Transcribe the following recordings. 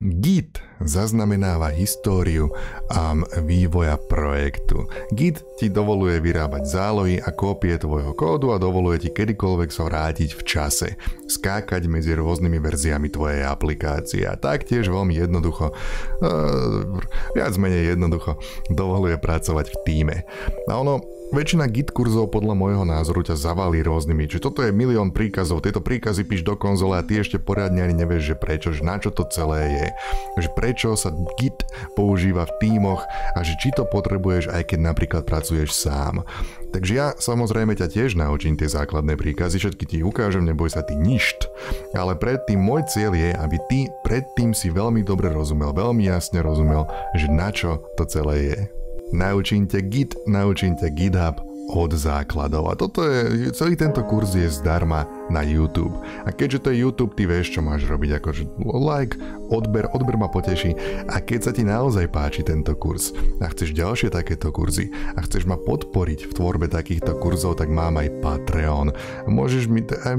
Git zaznamenáva históriu a vývoja projektu. Git ti dovoluje vyrábať zálohy a kópie tvojho kódu a dovoluje ti kedykoľvek sa so vrátiť v čase, skákať medzi rôznymi verziami tvojej aplikácie a taktiež veľmi jednoducho, uh, viac menej jednoducho, dovoluje pracovať v týme. A ono Väčšina Git kurzov podľa môjho názoru ťa zavalí rôznymi, či toto je milión príkazov, tieto príkazy píš do konzole a ty ešte poriadne ani nevieš, že prečo, že na čo to celé je, že prečo sa Git používa v tímoch a že či to potrebuješ aj keď napríklad pracuješ sám. Takže ja samozrejme ťa tiež naučím tie základné príkazy, všetky ti ukážem, neboj sa ty ništ. Ale predtým môj cieľ je, aby ty predtým si veľmi dobre rozumel, veľmi jasne rozumel, že na čo to celé je. Naučíte Git, naučíte GitHub od základov. A toto je, celý tento kurz je zdarma na YouTube. A keďže to je YouTube, ty vieš, čo máš robiť, akože like, odber, odber ma poteší. A keď sa ti naozaj páči tento kurz a chceš ďalšie takéto kurzy a chceš ma podporiť v tvorbe takýchto kurzov, tak mám aj Patreon. Môžeš mi, daj,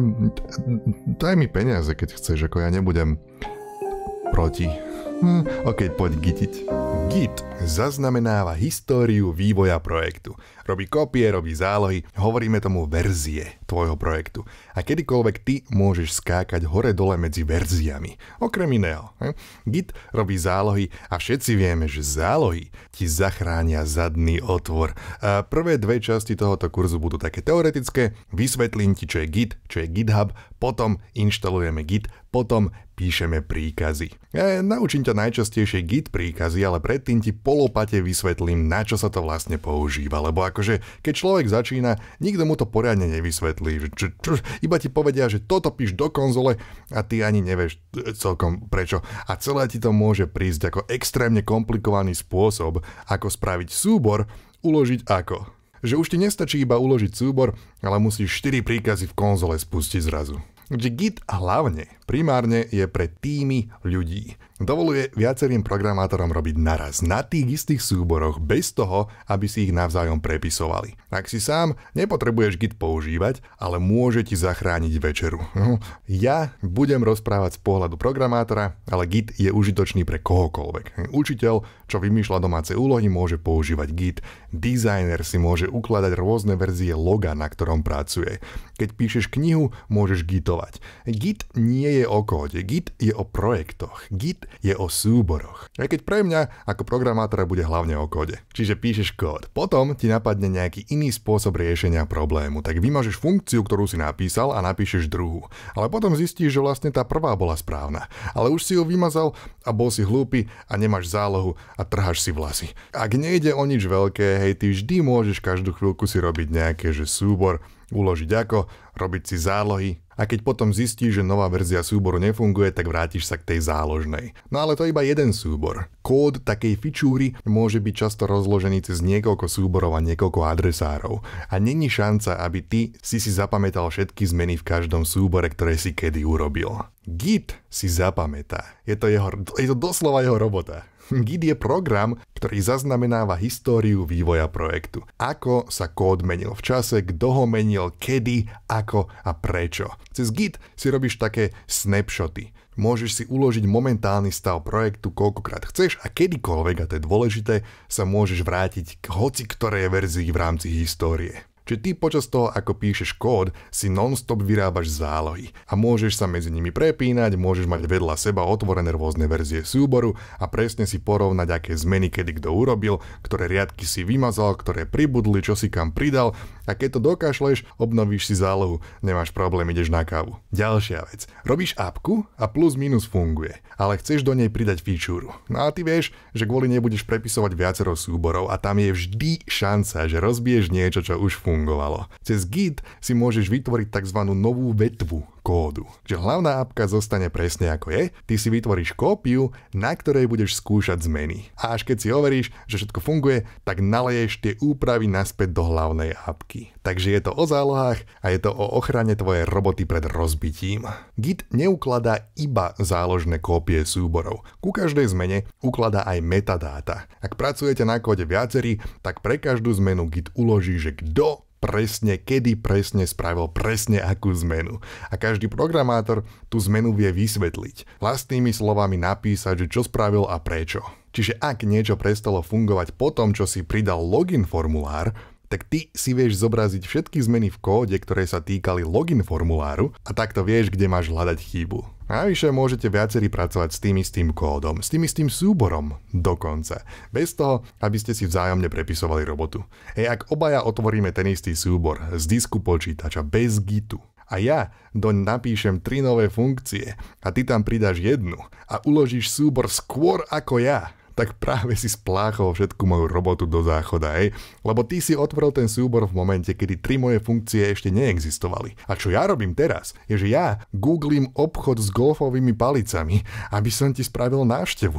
daj mi peniaze, keď chceš, ako ja nebudem proti. Hm, ok, poď gitiť. Git zaznamenáva históriu vývoja projektu. Robí kopie, robí zálohy, hovoríme tomu verzie tvojho projektu. A kedykoľvek ty môžeš skákať hore-dole medzi verziami. Okrem iného. Hm? Git robí zálohy a všetci vieme, že zálohy ti zachránia zadný otvor. A prvé dve časti tohoto kurzu budú také teoretické. Vysvetlím ti, čo je Git, čo je GitHub, potom inštalujeme Git, potom píšeme príkazy. E, naučím ťa najčastejšie git príkazy, ale predtým ti polopate vysvetlím, na čo sa to vlastne používa, lebo akože keď človek začína, nikto mu to poriadne nevysvetlí. Č, č, iba ti povedia, že toto píš do konzole a ty ani nevieš e, celkom prečo. A celé ti to môže prísť ako extrémne komplikovaný spôsob, ako spraviť súbor, uložiť ako že už ti nestačí iba uložiť súbor, ale musíš 4 príkazy v konzole spustiť zrazu kde Git hlavne primárne je pre týmy ľudí, dovoluje viacerým programátorom robiť naraz na tých istých súboroch bez toho, aby si ich navzájom prepisovali. Ak si sám, nepotrebuješ Git používať, ale môže ti zachrániť večeru. Ja budem rozprávať z pohľadu programátora, ale Git je užitočný pre kohokoľvek. Učiteľ, čo vymýšľa domáce úlohy, môže používať Git. Designer si môže ukladať rôzne verzie loga, na ktorom pracuje. Keď píšeš knihu, môžeš gitovať. Git nie je o kóde, Git je o projektoch. Git je o súboroch. Aj keď pre mňa ako programátora bude hlavne o kóde. Čiže píšeš kód, potom ti napadne nejaký iný spôsob riešenia problému, tak vymažeš funkciu, ktorú si napísal a napíšeš druhú. Ale potom zistíš, že vlastne tá prvá bola správna, ale už si ju vymazal a bol si hlúpy a nemáš zálohu a trháš si vlasy. Ak nejde o nič veľké, hej, ty vždy môžeš každú chvíľku si robiť nejaké, že súbor uložiť ako, robiť si zálohy a keď potom zistíš, že nová verzia súboru nefunguje, tak vrátiš sa k tej záložnej. No ale to je iba jeden súbor. Kód takej fičúry môže byť často rozložený cez niekoľko súborov a niekoľko adresárov. A není šanca, aby ty si si zapamätal všetky zmeny v každom súbore, ktoré si kedy urobil. Git si zapamätá. Je to, jeho, je to doslova jeho robota. Git je program, ktorý zaznamenáva históriu vývoja projektu. Ako sa kód menil v čase, kto ho menil, kedy, ako a prečo. Cez Git si robíš také snapshoty. Môžeš si uložiť momentálny stav projektu koľkokrát chceš a kedykoľvek, a to je dôležité, sa môžeš vrátiť k hoci ktorej verzii v rámci histórie. Čiže ty počas toho, ako píšeš kód, si non-stop vyrábaš zálohy a môžeš sa medzi nimi prepínať, môžeš mať vedľa seba otvorené rôzne verzie súboru a presne si porovnať, aké zmeny kedy kto urobil, ktoré riadky si vymazal, ktoré pribudli, čo si kam pridal a keď to dokášleš, obnovíš si zálohu, nemáš problém, ideš na kávu. Ďalšia vec. Robíš apku a plus minus funguje, ale chceš do nej pridať feature. No a ty vieš, že kvôli nebudeš prepisovať viacero súborov a tam je vždy šanca, že rozbiješ niečo, čo už funguje fungovalo. Cez Git si môžeš vytvoriť tzv. novú vetvu, kódu. Že hlavná apka zostane presne ako je, ty si vytvoríš kópiu, na ktorej budeš skúšať zmeny. A až keď si overíš, že všetko funguje, tak naleješ tie úpravy naspäť do hlavnej apky. Takže je to o zálohách a je to o ochrane tvojej roboty pred rozbitím. Git neukladá iba záložné kópie súborov. Ku každej zmene ukladá aj metadáta. Ak pracujete na kóde viacerí, tak pre každú zmenu Git uloží, že kto presne, kedy presne spravil presne akú zmenu. A každý programátor tú zmenu vie vysvetliť, vlastnými slovami napísať, že čo spravil a prečo. Čiže ak niečo prestalo fungovať po tom, čo si pridal login formulár, tak ty si vieš zobraziť všetky zmeny v kóde, ktoré sa týkali login formuláru a takto vieš, kde máš hľadať chybu. Najvyššie môžete viacerí pracovať s tým istým kódom, s tým istým súborom dokonca, bez toho, aby ste si vzájomne prepisovali robotu. Ej, ak obaja otvoríme ten istý súbor z disku počítača bez gitu, a ja doň napíšem tri nové funkcie a ty tam pridáš jednu a uložíš súbor skôr ako ja, tak práve si spláchol všetku moju robotu do záchoda, hej. Lebo ty si otvoril ten súbor v momente, kedy tri moje funkcie ešte neexistovali. A čo ja robím teraz, je, že ja googlim obchod s golfovými palicami, aby som ti spravil návštevu.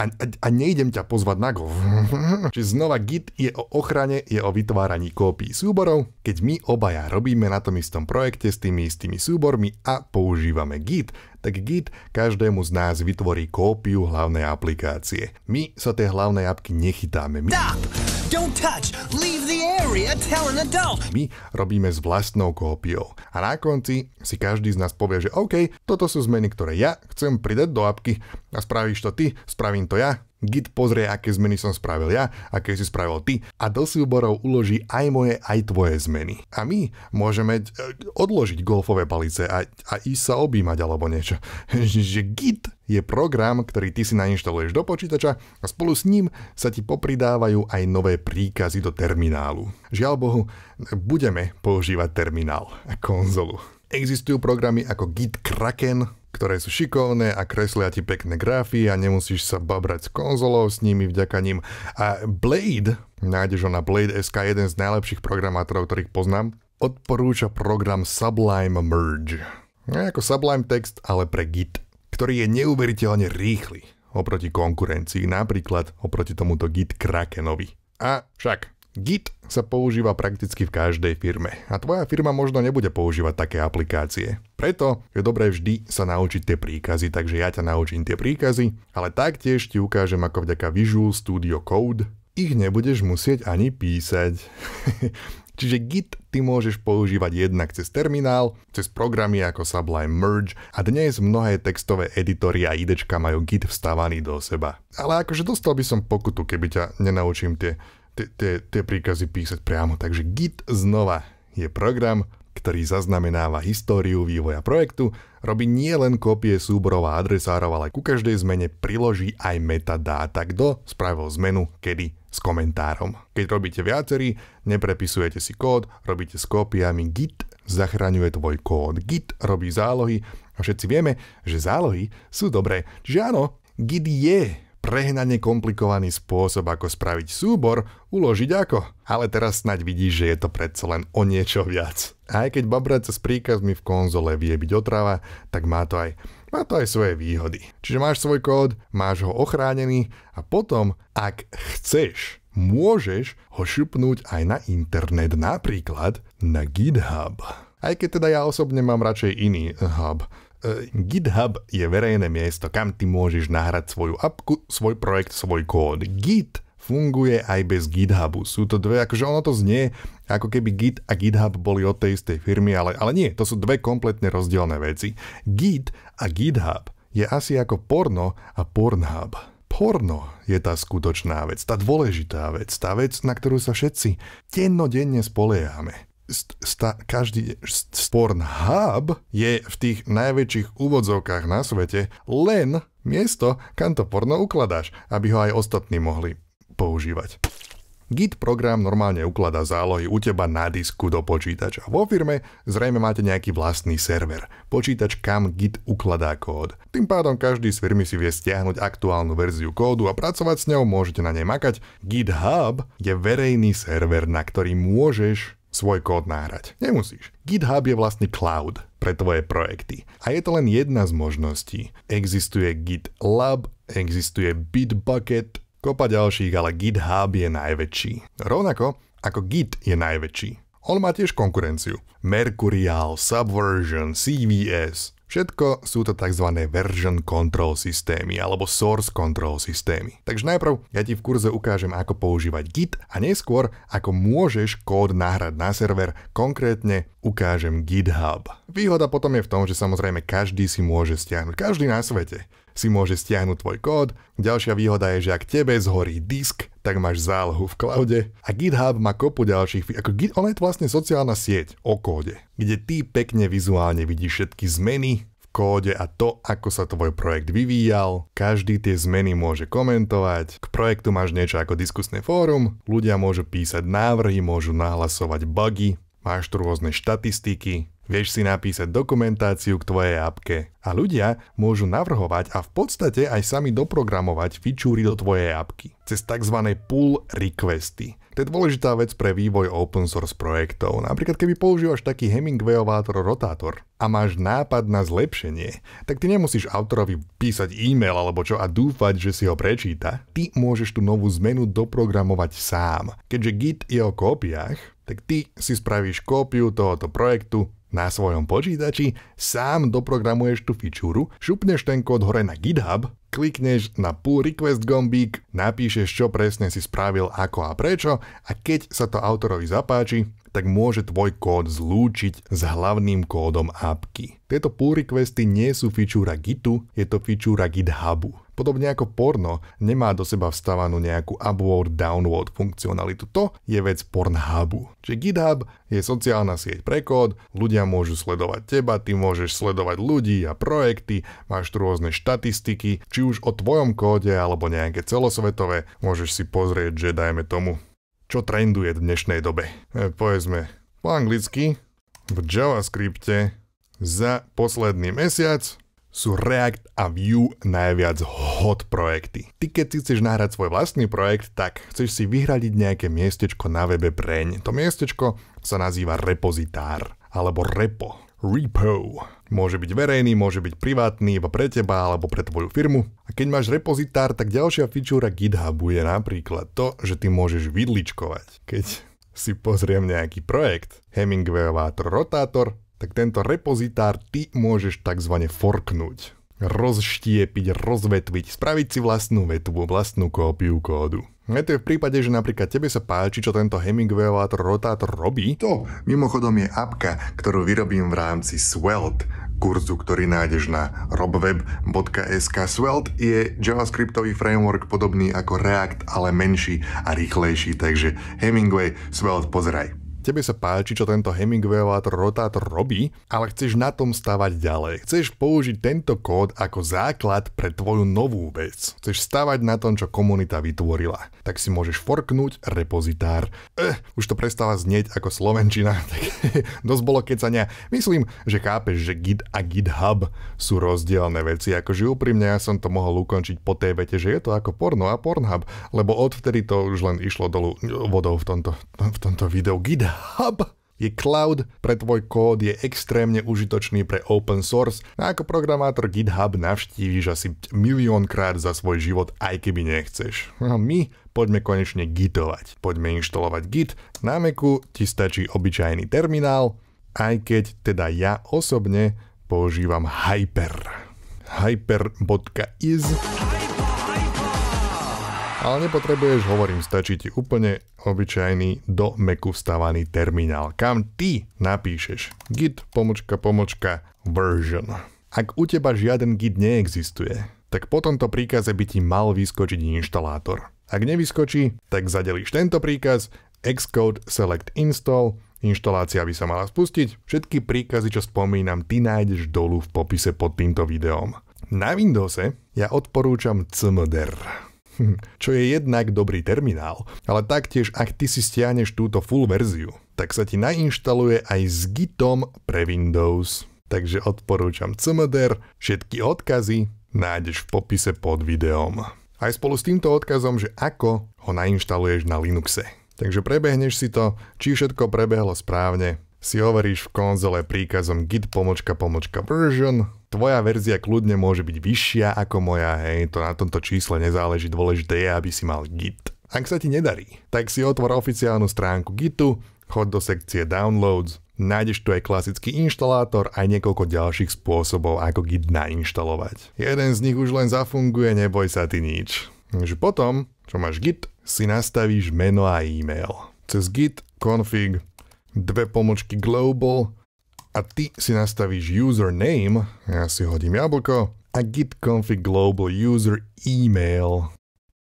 A, a, a nejdem ťa pozvať na golf. Čiže znova Git je o ochrane, je o vytváraní kópií súborov, keď my obaja robíme na tom istom projekte s tými istými súbormi a používame Git, tak Git každému z nás vytvorí kópiu hlavnej aplikácie. My sa tej hlavnej apky nechytáme. My... Don't touch! Leave the area! Tell an adult! My robíme s vlastnou kópiou. A na konci si každý z nás povie, že OK, toto sú zmeny, ktoré ja chcem pridať do apky a spravíš to ty, spravím to ja, Git pozrie, aké zmeny som spravil ja, aké si spravil ty a do súborov uloží aj moje, aj tvoje zmeny. A my môžeme e, odložiť golfové palice a, a ísť sa objímať alebo niečo. Že Git je program, ktorý ty si nainštaluješ do počítača a spolu s ním sa ti popridávajú aj nové príkazy do terminálu. Žiaľ Bohu, budeme používať terminál a konzolu. Existujú programy ako Git Kraken, ktoré sú šikovné a kreslia ti pekné grafy a nemusíš sa babrať s konzolou s nimi vďaka ním. A Blade, nájdeš ho na Blade.sk, jeden z najlepších programátorov, ktorých poznám, odporúča program Sublime Merge. Nie no, ako Sublime Text, ale pre Git, ktorý je neuveriteľne rýchly oproti konkurencii, napríklad oproti tomuto Git Krakenovi. A však, Git sa používa prakticky v každej firme a tvoja firma možno nebude používať také aplikácie. Preto je dobré vždy sa naučiť tie príkazy, takže ja ťa naučím tie príkazy, ale taktiež ti ukážem ako vďaka Visual Studio Code ich nebudeš musieť ani písať. Čiže Git ty môžeš používať jednak cez terminál, cez programy ako Sublime Merge a dnes mnohé textové editory a idečka majú Git vstávaný do seba. Ale akože dostal by som pokutu, keby ťa nenaučím tie tie príkazy písať priamo. Takže Git znova je program, ktorý zaznamenáva históriu vývoja projektu, robí nie len kópie súborov a adresárov, ale ku každej zmene priloží aj metadáta, kto spravil zmenu, kedy, s komentárom. Keď robíte viacerý, neprepisujete si kód, robíte s kópiami Git, zachraňuje tvoj kód. Git robí zálohy a všetci vieme, že zálohy sú dobré. Čiže áno, Git je prehnane komplikovaný spôsob, ako spraviť súbor, uložiť ako. Ale teraz snaď vidíš, že je to predsa len o niečo viac. Aj keď babraca s príkazmi v konzole vie byť otrava, tak má to aj má to aj svoje výhody. Čiže máš svoj kód, máš ho ochránený a potom, ak chceš, môžeš ho šupnúť aj na internet, napríklad na GitHub. Aj keď teda ja osobne mám radšej iný hub, E, GitHub je verejné miesto, kam ty môžeš nahrať svoju apku, svoj projekt, svoj kód. Git funguje aj bez GitHubu. Sú to dve, akože ono to znie, ako keby Git a GitHub boli od tej istej firmy, ale, ale nie, to sú dve kompletne rozdielne veci. Git a GitHub je asi ako porno a Pornhub. Porno je tá skutočná vec, tá dôležitá vec, tá vec, na ktorú sa všetci dennodenne spoliehame sta, každý Hub je v tých najväčších úvodzovkách na svete len miesto, kam to porno ukladáš, aby ho aj ostatní mohli používať. Git program normálne ukladá zálohy u teba na disku do počítača. Vo firme zrejme máte nejaký vlastný server. Počítač, kam Git ukladá kód. Tým pádom každý z firmy si vie stiahnuť aktuálnu verziu kódu a pracovať s ňou, môžete na nej makať. GitHub je verejný server, na ktorý môžeš svoj kód náhrať. Nemusíš. GitHub je vlastný cloud pre tvoje projekty. A je to len jedna z možností. Existuje GitLab, existuje Bitbucket, kopa ďalších, ale GitHub je najväčší. Rovnako ako Git je najväčší. On má tiež konkurenciu. Mercurial, Subversion, CVS, Všetko sú to tzv. version control systémy alebo source control systémy. Takže najprv ja ti v kurze ukážem, ako používať Git a neskôr, ako môžeš kód nahrať na server, konkrétne ukážem GitHub. Výhoda potom je v tom, že samozrejme každý si môže stiahnuť, každý na svete si môže stiahnuť tvoj kód. Ďalšia výhoda je, že ak tebe zhorí disk, tak máš zálohu v cloude. A GitHub má kopu ďalších, ako Git, ona je to vlastne sociálna sieť o kóde, kde ty pekne vizuálne vidíš všetky zmeny, v kóde a to, ako sa tvoj projekt vyvíjal. Každý tie zmeny môže komentovať. K projektu máš niečo ako diskusné fórum, ľudia môžu písať návrhy, môžu nahlasovať bugy, Máš tu rôzne štatistiky, vieš si napísať dokumentáciu k tvojej apke a ľudia môžu navrhovať a v podstate aj sami doprogramovať fičúry do tvojej apky cez tzv. pull requesty. To je dôležitá vec pre vývoj open source projektov. Napríklad keby používaš taký Hemingwayovátor rotátor a máš nápad na zlepšenie, tak ty nemusíš autorovi písať e-mail alebo čo a dúfať, že si ho prečíta. Ty môžeš tú novú zmenu doprogramovať sám. Keďže Git je o kópiách, tak ty si spravíš kópiu tohoto projektu na svojom počítači, sám doprogramuješ tú fičúru, šupneš ten kód hore na GitHub, klikneš na pull request gombík, napíšeš čo presne si spravil, ako a prečo a keď sa to autorovi zapáči, tak môže tvoj kód zlúčiť s hlavným kódom apky. Tieto pull requesty nie sú fičúra Gitu, je to fičúra GitHubu. Podobne ako porno, nemá do seba vstavanú nejakú upward, downward funkcionalitu. To je vec Pornhubu. Čiže GitHub je sociálna sieť pre kód, ľudia môžu sledovať teba, ty môžeš sledovať ľudí a projekty, máš tu rôzne štatistiky, či už o tvojom kóde alebo nejaké celosvetové, môžeš si pozrieť, že dajme tomu čo trenduje v dnešnej dobe. E, povedzme po anglicky, v JavaScripte za posledný mesiac sú React a Vue najviac hot projekty. Ty keď si chceš nahrať svoj vlastný projekt, tak chceš si vyhradiť nejaké miestečko na webe preň. To miestečko sa nazýva repozitár alebo repo repo. Môže byť verejný, môže byť privátny, iba pre teba alebo pre tvoju firmu. A keď máš repozitár, tak ďalšia fičúra GitHubu je napríklad to, že ty môžeš vidličkovať. Keď si pozriem nejaký projekt, Hemingwayová rotátor, tak tento repozitár ty môžeš tzv. forknúť rozštiepiť, rozvetviť, spraviť si vlastnú vetvu, vlastnú kópiu kódu. Je to je v prípade, že napríklad tebe sa páči, čo tento Hemingwayovátor rotátor robí? To mimochodom je apka, ktorú vyrobím v rámci Svelte, kurzu, ktorý nájdeš na robweb.sk. Svelte je javascriptový framework podobný ako React, ale menší a rýchlejší, takže Hemingway, Svelte pozeraj tebe sa páči, čo tento Hemingwayová rotátor robí, ale chceš na tom stavať ďalej. Chceš použiť tento kód ako základ pre tvoju novú vec. Chceš stavať na tom, čo komunita vytvorila. Tak si môžeš forknúť repozitár. Eh, už to prestáva znieť ako slovenčina, tak dosť bolo kecania. Myslím, že chápeš, že Git a GitHub sú rozdielne veci, akože úprimne ja som to mohol ukončiť po tej vete, že je to ako porno a Pornhub, lebo odvtedy to už len išlo dolu vodou v tomto, v tomto videu. GitHub GitHub je cloud, pre tvoj kód je extrémne užitočný pre open source a ako programátor GitHub navštíviš asi miliónkrát za svoj život, aj keby nechceš. A my poďme konečne gitovať. Poďme inštalovať git, na Macu ti stačí obyčajný terminál, aj keď teda ja osobne používam Hyper. Hyper.is Hyper.is ale nepotrebuješ, hovorím, stačí ti úplne obyčajný do Macu vstávaný terminál, kam ty napíšeš git pomočka pomočka version. Ak u teba žiaden git neexistuje, tak po tomto príkaze by ti mal vyskočiť inštalátor. Ak nevyskočí, tak zadelíš tento príkaz Xcode Select Install, inštalácia by sa mala spustiť, všetky príkazy, čo spomínam, ty nájdeš dolu v popise pod týmto videom. Na Windowse ja odporúčam CMDR. čo je jednak dobrý terminál, ale taktiež ak ty si stiahneš túto full verziu, tak sa ti nainštaluje aj s Gitom pre Windows. Takže odporúčam CMDR, všetky odkazy nájdeš v popise pod videom. Aj spolu s týmto odkazom, že ako ho nainštaluješ na Linuxe. Takže prebehneš si to, či všetko prebehlo správne si hovoríš v konzole príkazom git pomočka pomočka version, tvoja verzia kľudne môže byť vyššia ako moja, hej, to na tomto čísle nezáleží, dôležité je, aby si mal git. Ak sa ti nedarí, tak si otvor oficiálnu stránku Gitu, chod do sekcie Downloads, nájdeš tu aj klasický inštalátor aj niekoľko ďalších spôsobov, ako Git nainštalovať. Jeden z nich už len zafunguje, neboj sa ty nič. Takže potom, čo máš Git, si nastavíš meno a e-mail. Cez git config dve pomočky global a ty si nastavíš username, ja si hodím jablko, a git config global user email.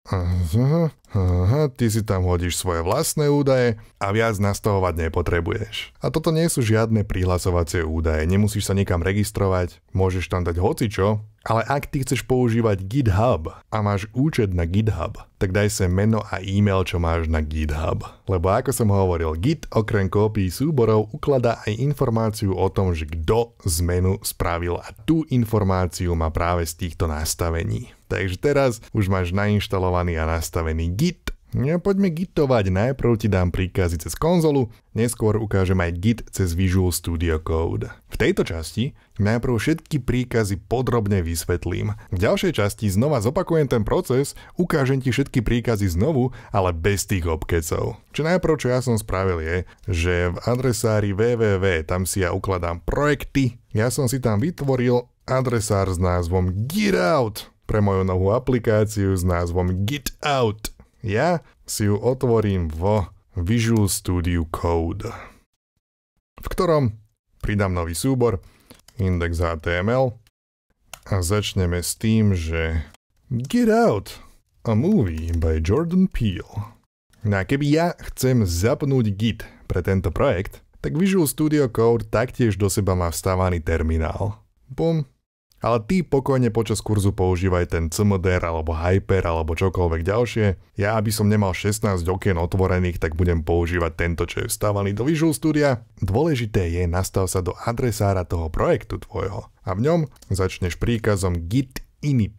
Aha. Aha, ty si tam hodíš svoje vlastné údaje a viac nastavovať nepotrebuješ. A toto nie sú žiadne prihlasovacie údaje, nemusíš sa nikam registrovať, môžeš tam dať hocičo, ale ak ty chceš používať GitHub a máš účet na GitHub, tak daj sa meno a e-mail, čo máš na GitHub. Lebo ako som hovoril, Git okrem kópií súborov ukladá aj informáciu o tom, že kto zmenu spravil a tú informáciu má práve z týchto nastavení. Takže teraz už máš nainštalovaný a nastavený Git ja, no poďme gitovať, najprv ti dám príkazy cez konzolu, neskôr ukážem aj git cez Visual Studio Code. V tejto časti najprv všetky príkazy podrobne vysvetlím. V ďalšej časti znova zopakujem ten proces, ukážem ti všetky príkazy znovu, ale bez tých obkecov. Čo najprv, čo ja som spravil je, že v adresári www, tam si ja ukladám projekty, ja som si tam vytvoril adresár s názvom Git Out pre moju novú aplikáciu s názvom Git Out. Ja si ju otvorím vo Visual Studio Code, v ktorom pridám nový súbor index a začneme s tým, že Get Out, a movie by Jordan Peele. No a keby ja chcem zapnúť Git pre tento projekt, tak Visual Studio Code taktiež do seba má vstávaný terminál. Bum, ale ty pokojne počas kurzu používaj ten CMDR alebo Hyper alebo čokoľvek ďalšie. Ja aby som nemal 16 okien otvorených, tak budem používať tento, čo je vstávaný do Visual Studia. Dôležité je nastav sa do adresára toho projektu tvojho a v ňom začneš príkazom git init,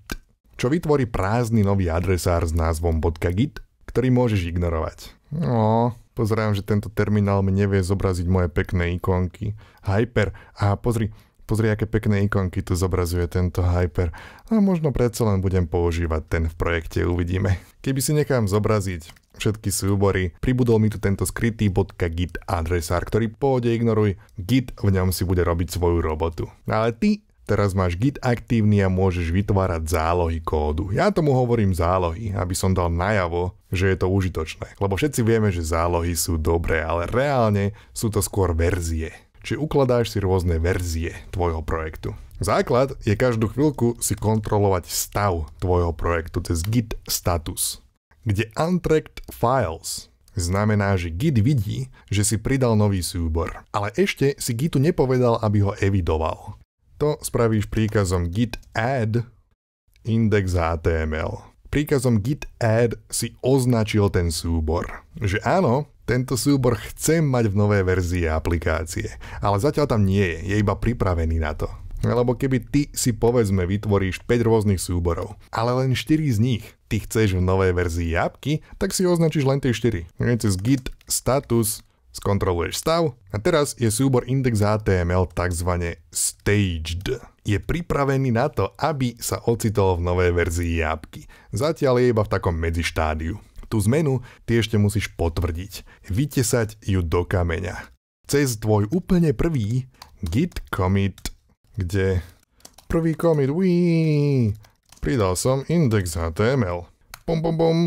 čo vytvorí prázdny nový adresár s názvom .git, ktorý môžeš ignorovať. No, pozerám, že tento terminál mi nevie zobraziť moje pekné ikonky. Hyper, a pozri, Pozri, aké pekné ikonky tu zobrazuje tento Hyper. A možno predsa len budem používať ten v projekte, uvidíme. Keby si nechám zobraziť všetky súbory, pribudol mi tu tento skrytý .git adresár, ktorý pôjde ignoruj, git v ňom si bude robiť svoju robotu. Ale ty Teraz máš Git aktívny a môžeš vytvárať zálohy kódu. Ja tomu hovorím zálohy, aby som dal najavo, že je to užitočné. Lebo všetci vieme, že zálohy sú dobré, ale reálne sú to skôr verzie či ukladáš si rôzne verzie tvojho projektu. Základ je každú chvíľku si kontrolovať stav tvojho projektu cez git status, kde untracked files znamená, že git vidí, že si pridal nový súbor, ale ešte si gitu nepovedal, aby ho evidoval. To spravíš príkazom git add index.html. Príkazom git add si označil ten súbor, že áno, tento súbor chcem mať v novej verzii aplikácie, ale zatiaľ tam nie je, je iba pripravený na to. Lebo keby ty si povedzme vytvoríš 5 rôznych súborov, ale len 4 z nich ty chceš v novej verzii apky, tak si označíš len tie 4. Cez git status skontroluješ stav a teraz je súbor index HTML tzv. staged. Je pripravený na to, aby sa ocitol v novej verzii apky. Zatiaľ je iba v takom medzištádiu tú zmenu, ty ešte musíš potvrdiť. Vytesať ju do kameňa. Cez tvoj úplne prvý git commit, kde prvý commit, uí, pridal som index HTML. Pom, pom, pom.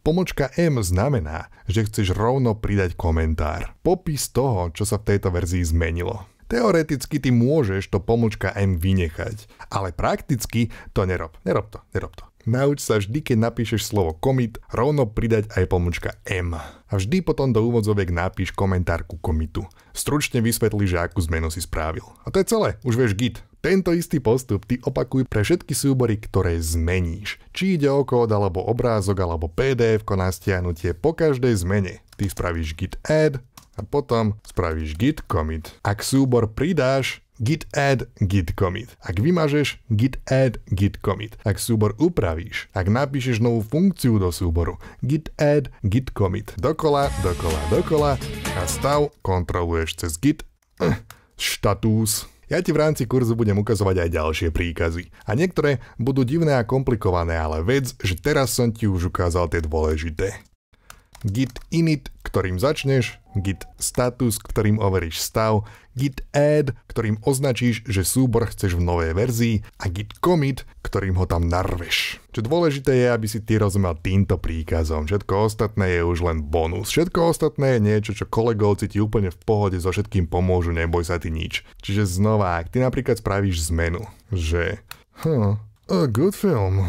Pomočka M znamená, že chceš rovno pridať komentár. Popis toho, čo sa v tejto verzii zmenilo. Teoreticky ty môžeš to pomočka M vynechať, ale prakticky to nerob. Nerob to, nerob to. Nauč sa vždy, keď napíšeš slovo commit, rovno pridať aj pomočka M. A vždy potom do úvodzoviek napíš komentár ku commitu. Stručne vysvetli, že akú zmenu si spravil. A to je celé, už vieš git. Tento istý postup ty opakuj pre všetky súbory, ktoré zmeníš. Či ide o kód, alebo obrázok, alebo pdf na stiahnutie po každej zmene. Ty spravíš git add a potom spravíš git commit. Ak súbor pridáš, git add git commit. Ak vymažeš git add git commit, ak súbor upravíš, ak napíšeš novú funkciu do súboru, git add git commit. Dokola, dokola, dokola a stav kontroluješ cez git eh, status. Ja ti v rámci kurzu budem ukazovať aj ďalšie príkazy. A niektoré budú divné a komplikované, ale vec, že teraz som ti už ukázal tie dôležité git init, ktorým začneš, git status, ktorým overíš stav, git add, ktorým označíš, že súbor chceš v novej verzii a git commit, ktorým ho tam narveš. Čo dôležité je, aby si ty rozumel týmto príkazom. Všetko ostatné je už len bonus. Všetko ostatné je niečo, čo kolegovci ti úplne v pohode so všetkým pomôžu, neboj sa ty nič. Čiže znova, ak ty napríklad spravíš zmenu, že... Huh, hm, a good film.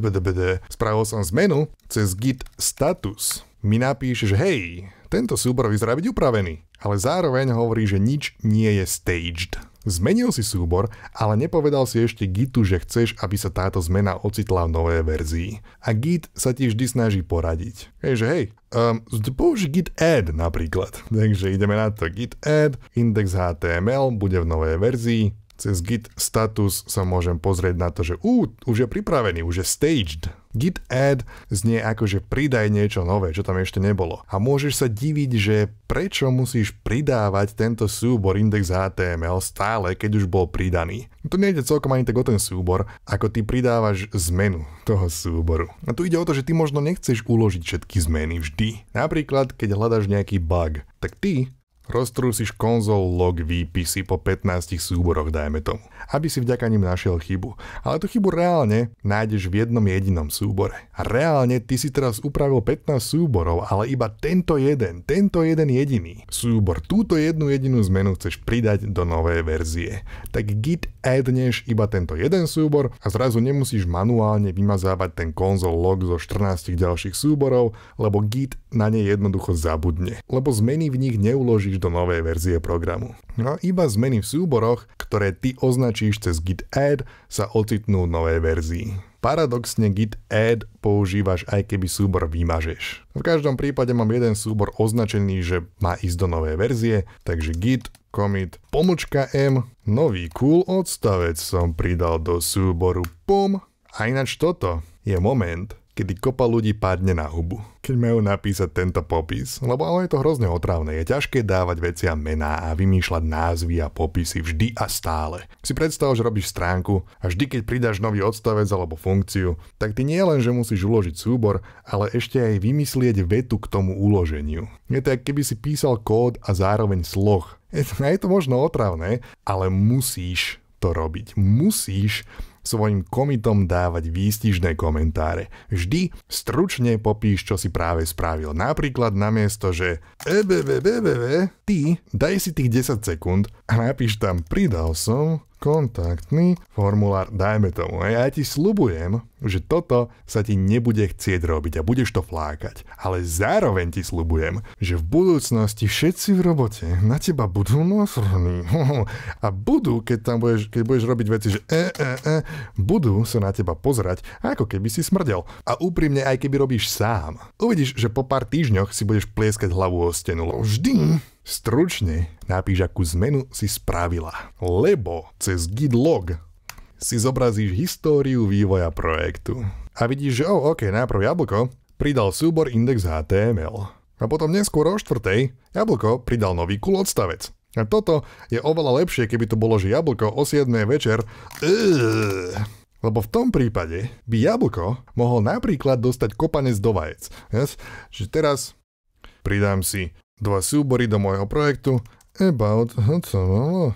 Spravil som zmenu cez git status mi napíše, že hej, tento súbor vyzerá byť upravený, ale zároveň hovorí, že nič nie je staged. Zmenil si súbor, ale nepovedal si ešte Gitu, že chceš, aby sa táto zmena ocitla v novej verzii. A Git sa ti vždy snaží poradiť. Hej, že hej, um, použi git add napríklad. Takže ideme na to. Git add, index HTML bude v novej verzii, cez git status sa môžem pozrieť na to, že ú, už je pripravený, už je staged. Git add znie ako, že pridaj niečo nové, čo tam ešte nebolo. A môžeš sa diviť, že prečo musíš pridávať tento súbor index HTML stále, keď už bol pridaný. Tu nejde celkom ani tak o ten súbor, ako ty pridávaš zmenu toho súboru. A tu ide o to, že ty možno nechceš uložiť všetky zmeny vždy. Napríklad, keď hľadaš nejaký bug, tak ty Roztrúsiš konzol log výpisy po 15 súboroch, dajme tomu, aby si vďaka nim našiel chybu. Ale tú chybu reálne nájdeš v jednom jedinom súbore. A reálne ty si teraz upravil 15 súborov, ale iba tento jeden, tento jeden jediný súbor, túto jednu jedinú zmenu chceš pridať do novej verzie. Tak git addneš iba tento jeden súbor a zrazu nemusíš manuálne vymazávať ten konzol log zo 14 ďalších súborov, lebo Git na ne jednoducho zabudne, lebo zmeny v nich neuložíš do novej verzie programu. No iba zmeny v súboroch, ktoré ty označíš cez git add, sa ocitnú v novej verzii. Paradoxne git add používaš aj keby súbor vymažeš. V každom prípade mám jeden súbor označený, že má ísť do novej verzie, takže git commit pomočka M, nový cool odstavec som pridal do súboru PUM a ináč toto je moment, kedy kopa ľudí padne na hubu, keď majú napísať tento popis, lebo ale je to hrozne otrávne, je ťažké dávať vecia mená a vymýšľať názvy a popisy vždy a stále. Si predstav, že robíš stránku a vždy, keď pridáš nový odstavec alebo funkciu, tak ty nie len, že musíš uložiť súbor, ale ešte aj vymyslieť vetu k tomu uloženiu. Je to, keby si písal kód a zároveň sloh je to možno otravné, ale musíš to robiť. Musíš svojim komitom dávať výstižné komentáre. Vždy stručne popíš, čo si práve spravil. Napríklad namiesto, že ebbbbbb, ty daj si tých 10 sekúnd a napíš tam pridal som kontaktný formulár, dajme tomu. A ja ti slubujem, že toto sa ti nebude chcieť robiť a budeš to flákať. Ale zároveň ti slubujem, že v budúcnosti všetci v robote na teba budú nosrní. A budú, keď tam budeš, keď budeš robiť veci, že e, e, e, budú sa na teba pozerať, ako keby si smrdel. A úprimne, aj keby robíš sám. Uvidíš, že po pár týždňoch si budeš plieskať hlavu o stenu. Vždy Stručne napíš, akú zmenu si spravila, lebo cez git log si zobrazíš históriu vývoja projektu. A vidíš, že oh, ok, najprv jablko pridal súbor index HTML. A potom neskôr o štvrtej jablko pridal nový cool odstavec. A toto je oveľa lepšie, keby to bolo, že jablko o 7 večer... lebo v tom prípade by jablko mohol napríklad dostať kopanec do vajec. Yes? Že teraz pridám si dva súbory do môjho projektu about, hm, co no, no.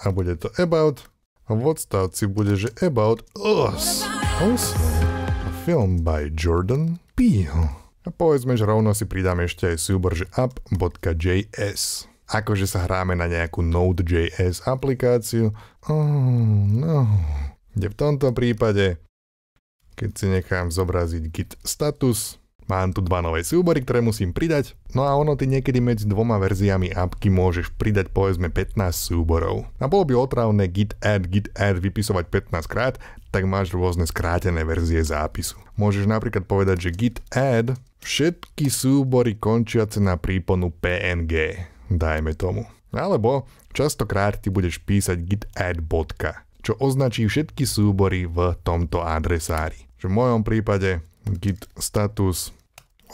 A bude to about, a v odstavci bude, že about us. A film by Jordan Peele. A povedzme, že rovno si pridám ešte aj súbor, že app.js. Akože sa hráme na nejakú Node.js aplikáciu. Oh, no. Kde v tomto prípade, keď si nechám zobraziť git status, Mám tu dva nové súbory, ktoré musím pridať. No a ono ty niekedy medzi dvoma verziami apky môžeš pridať povedzme 15 súborov. A bolo by otravné git add, git add vypisovať 15 krát, tak máš rôzne skrátené verzie zápisu. Môžeš napríklad povedať, že git add všetky súbory končiace na príponu PNG, dajme tomu. Alebo častokrát ty budeš písať git add bodka, čo označí všetky súbory v tomto adresári. Že v mojom prípade git status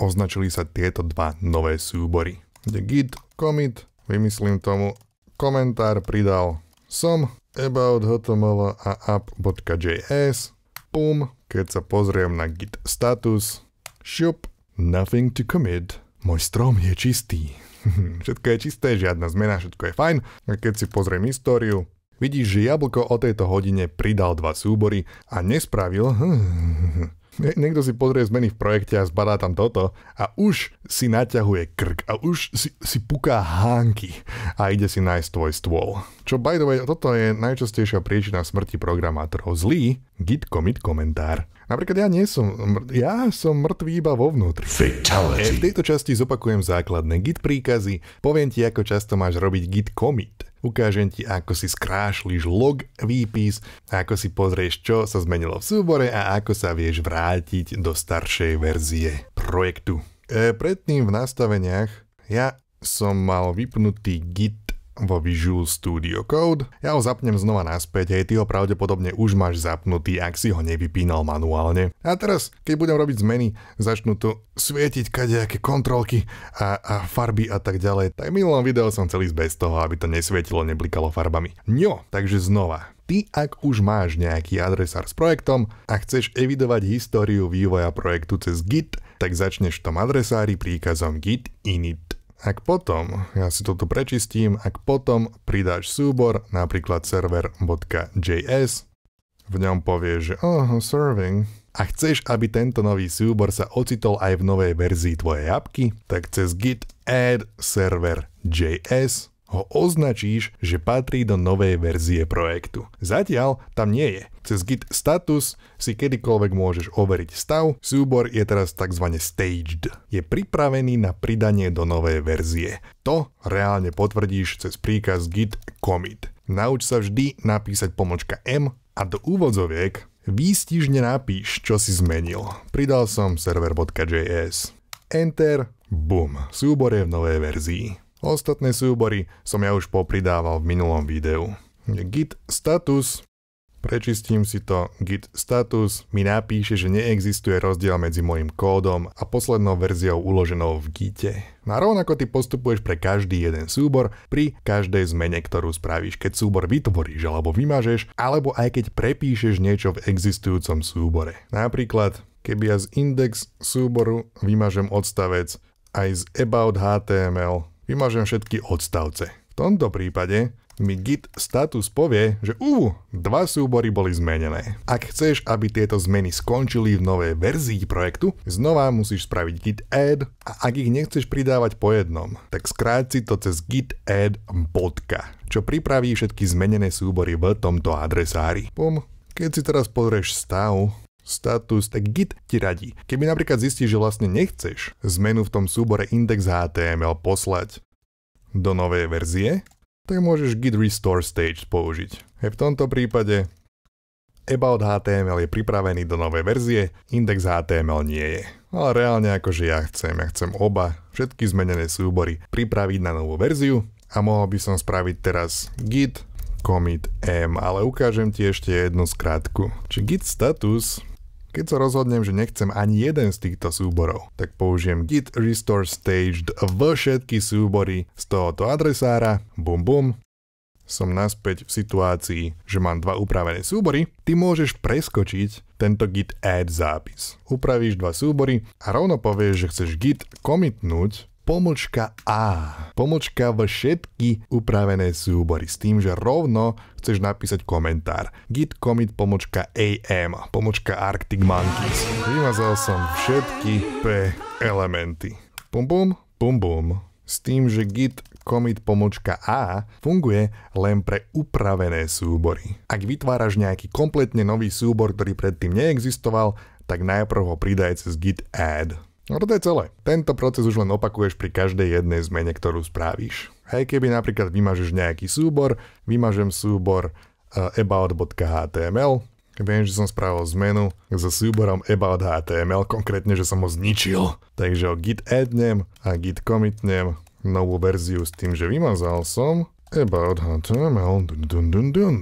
označili sa tieto dva nové súbory. Kde git, commit, vymyslím tomu, komentár pridal som, about html a app.js, pum, keď sa pozriem na git status, šup, nothing to commit, môj strom je čistý. všetko je čisté, žiadna zmena, všetko je fajn. A keď si pozriem históriu, vidíš, že jablko o tejto hodine pridal dva súbory a nespravil niekto si pozrie zmeny v projekte a zbadá tam toto a už si naťahuje krk a už si, si puká hánky a ide si nájsť tvoj stôl. Čo by the way, toto je najčastejšia príčina smrti programátorov. Zlý git commit komentár. Napríklad ja nie som, ja som mŕtvý iba vo vnútri. Fatality. E, v tejto časti zopakujem základné git príkazy, poviem ti, ako často máš robiť git commit, ukážem ti, ako si skrášliš log výpis, ako si pozrieš, čo sa zmenilo v súbore a ako sa vieš vrátiť do staršej verzie projektu. E, predtým v nastaveniach ja som mal vypnutý git vo Visual Studio Code. Ja ho zapnem znova naspäť, hej, ty ho pravdepodobne už máš zapnutý, ak si ho nevypínal manuálne. A teraz, keď budem robiť zmeny, začnú tu svietiť kadejaké kontrolky a, a farby a tak ďalej. Tak minulom videu som celý bez toho, aby to nesvietilo, neblikalo farbami. No, takže znova, ty ak už máš nejaký adresár s projektom a chceš evidovať históriu vývoja projektu cez Git, tak začneš v tom adresári príkazom git init ak potom, ja si toto prečistím, ak potom pridáš súbor, napríklad server.js, v ňom povieš, že oh, serving, a chceš, aby tento nový súbor sa ocitol aj v novej verzii tvojej apky, tak cez git add server.js ho označíš, že patrí do novej verzie projektu. Zatiaľ tam nie je. Cez Git status si kedykoľvek môžeš overiť stav. Súbor je teraz tzv. staged. Je pripravený na pridanie do novej verzie. To reálne potvrdíš cez príkaz git commit. Nauč sa vždy napísať pomočka M a do úvodzoviek výstižne napíš, čo si zmenil. Pridal som server.js. Enter, bum, súbor je v novej verzii. Ostatné súbory som ja už popridával v minulom videu. Git status, prečistím si to, git status mi napíše, že neexistuje rozdiel medzi môjim kódom a poslednou verziou uloženou v gite. a rovnako ty postupuješ pre každý jeden súbor pri každej zmene, ktorú spravíš, keď súbor vytvoríš alebo vymažeš, alebo aj keď prepíšeš niečo v existujúcom súbore. Napríklad, keby ja z index súboru vymažem odstavec aj z about HTML, vymažem všetky odstavce. V tomto prípade mi git status povie, že ú, dva súbory boli zmenené. Ak chceš, aby tieto zmeny skončili v novej verzii projektu, znova musíš spraviť git add a ak ich nechceš pridávať po jednom, tak skráť si to cez git add bodka, čo pripraví všetky zmenené súbory v tomto adresári. Pum. Keď si teraz pozrieš stav status, tak git ti radí. Keby napríklad zistíš, že vlastne nechceš zmenu v tom súbore index HTML poslať do novej verzie, tak môžeš git restore stage použiť. Hej, v tomto prípade about HTML je pripravený do novej verzie, index HTML nie je. Ale reálne akože ja chcem, ja chcem oba, všetky zmenené súbory pripraviť na novú verziu a mohol by som spraviť teraz git commit m, ale ukážem ti ešte jednu skratku. Či git status keď sa rozhodnem, že nechcem ani jeden z týchto súborov, tak použijem git restore staged v všetky súbory z tohoto adresára, bum bum, som naspäť v situácii, že mám dva upravené súbory, ty môžeš preskočiť tento git add zápis. Upravíš dva súbory a rovno povieš, že chceš git komitnúť pomočka A. Pomočka v všetky upravené súbory s tým, že rovno chceš napísať komentár. Git commit pomočka AM, pomočka Arctic Monkeys. Vymazal som všetky P elementy. Pum bum, pum bum. S tým, že git commit pomočka A funguje len pre upravené súbory. Ak vytváraš nejaký kompletne nový súbor, ktorý predtým neexistoval, tak najprv ho pridaj cez git add. No to je celé. Tento proces už len opakuješ pri každej jednej zmene, ktorú spravíš. Hej, keby napríklad vymažeš nejaký súbor, vymažem súbor uh, about.html, viem, že som spravil zmenu so súborom about.html, konkrétne, že som ho zničil. Takže ho git addnem a git commitnem novú verziu s tým, že vymazal som about.html. Dun, dun, dun, dun.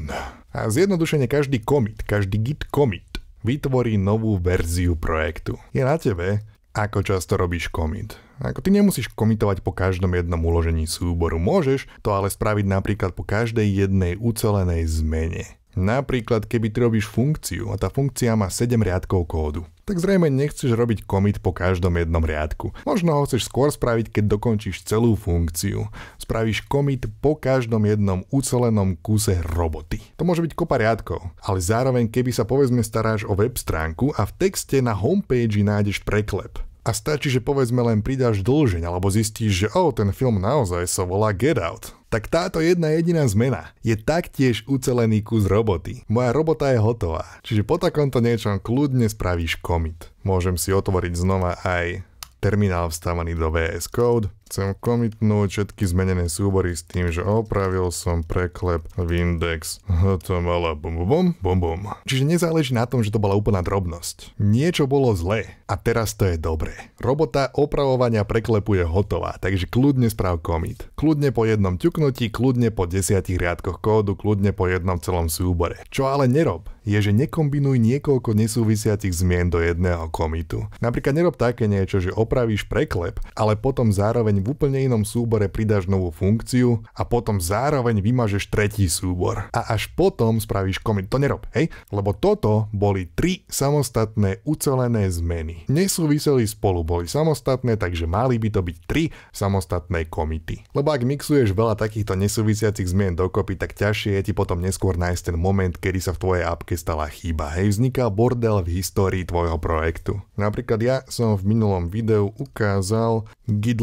A zjednodušene každý commit, každý git commit vytvorí novú verziu projektu. Je na tebe, ako často robíš commit. Ako ty nemusíš komitovať po každom jednom uložení súboru, môžeš to ale spraviť napríklad po každej jednej ucelenej zmene. Napríklad, keby ty robíš funkciu a tá funkcia má 7 riadkov kódu tak zrejme nechceš robiť commit po každom jednom riadku. Možno ho chceš skôr spraviť, keď dokončíš celú funkciu. Spravíš commit po každom jednom ucelenom kuse roboty. To môže byť kopa riadkov, ale zároveň keby sa povedzme staráš o web stránku a v texte na homepage nájdeš preklep, a stačí, že povedzme len pridáš dlžeň alebo zistíš, že o, oh, ten film naozaj sa volá Get Out tak táto jedna jediná zmena je taktiež ucelený kus roboty. Moja robota je hotová, čiže po takomto niečom kľudne spravíš commit. Môžem si otvoriť znova aj terminál vstávaný do VS Code chcem komitnúť všetky zmenené súbory s tým, že opravil som preklep Windex. Hm, to mala bum bum bum bum. Čiže nezáleží na tom, že to bola úplná drobnosť. Niečo bolo zlé a teraz to je dobré. Robota opravovania preklepu je hotová, takže kľudne sprav komit. Kľudne po jednom ťuknutí, kľudne po desiatich riadkoch kódu, kľudne po jednom celom súbore. Čo ale nerob, je, že nekombinuj niekoľko nesúvisiacich zmien do jedného komitu. Napríklad nerob také niečo, že opravíš preklep, ale potom zároveň v úplne inom súbore pridáš novú funkciu a potom zároveň vymažeš tretí súbor. A až potom spravíš commit. To nerob, hej? Lebo toto boli tri samostatné ucelené zmeny. Nesúviseli spolu, boli samostatné, takže mali by to byť tri samostatné komity. Lebo ak mixuješ veľa takýchto nesúvisiacich zmien dokopy, tak ťažšie je ti potom neskôr nájsť ten moment, kedy sa v tvojej appke stala chyba. Hej, vzniká bordel v histórii tvojho projektu. Napríklad ja som v minulom videu ukázal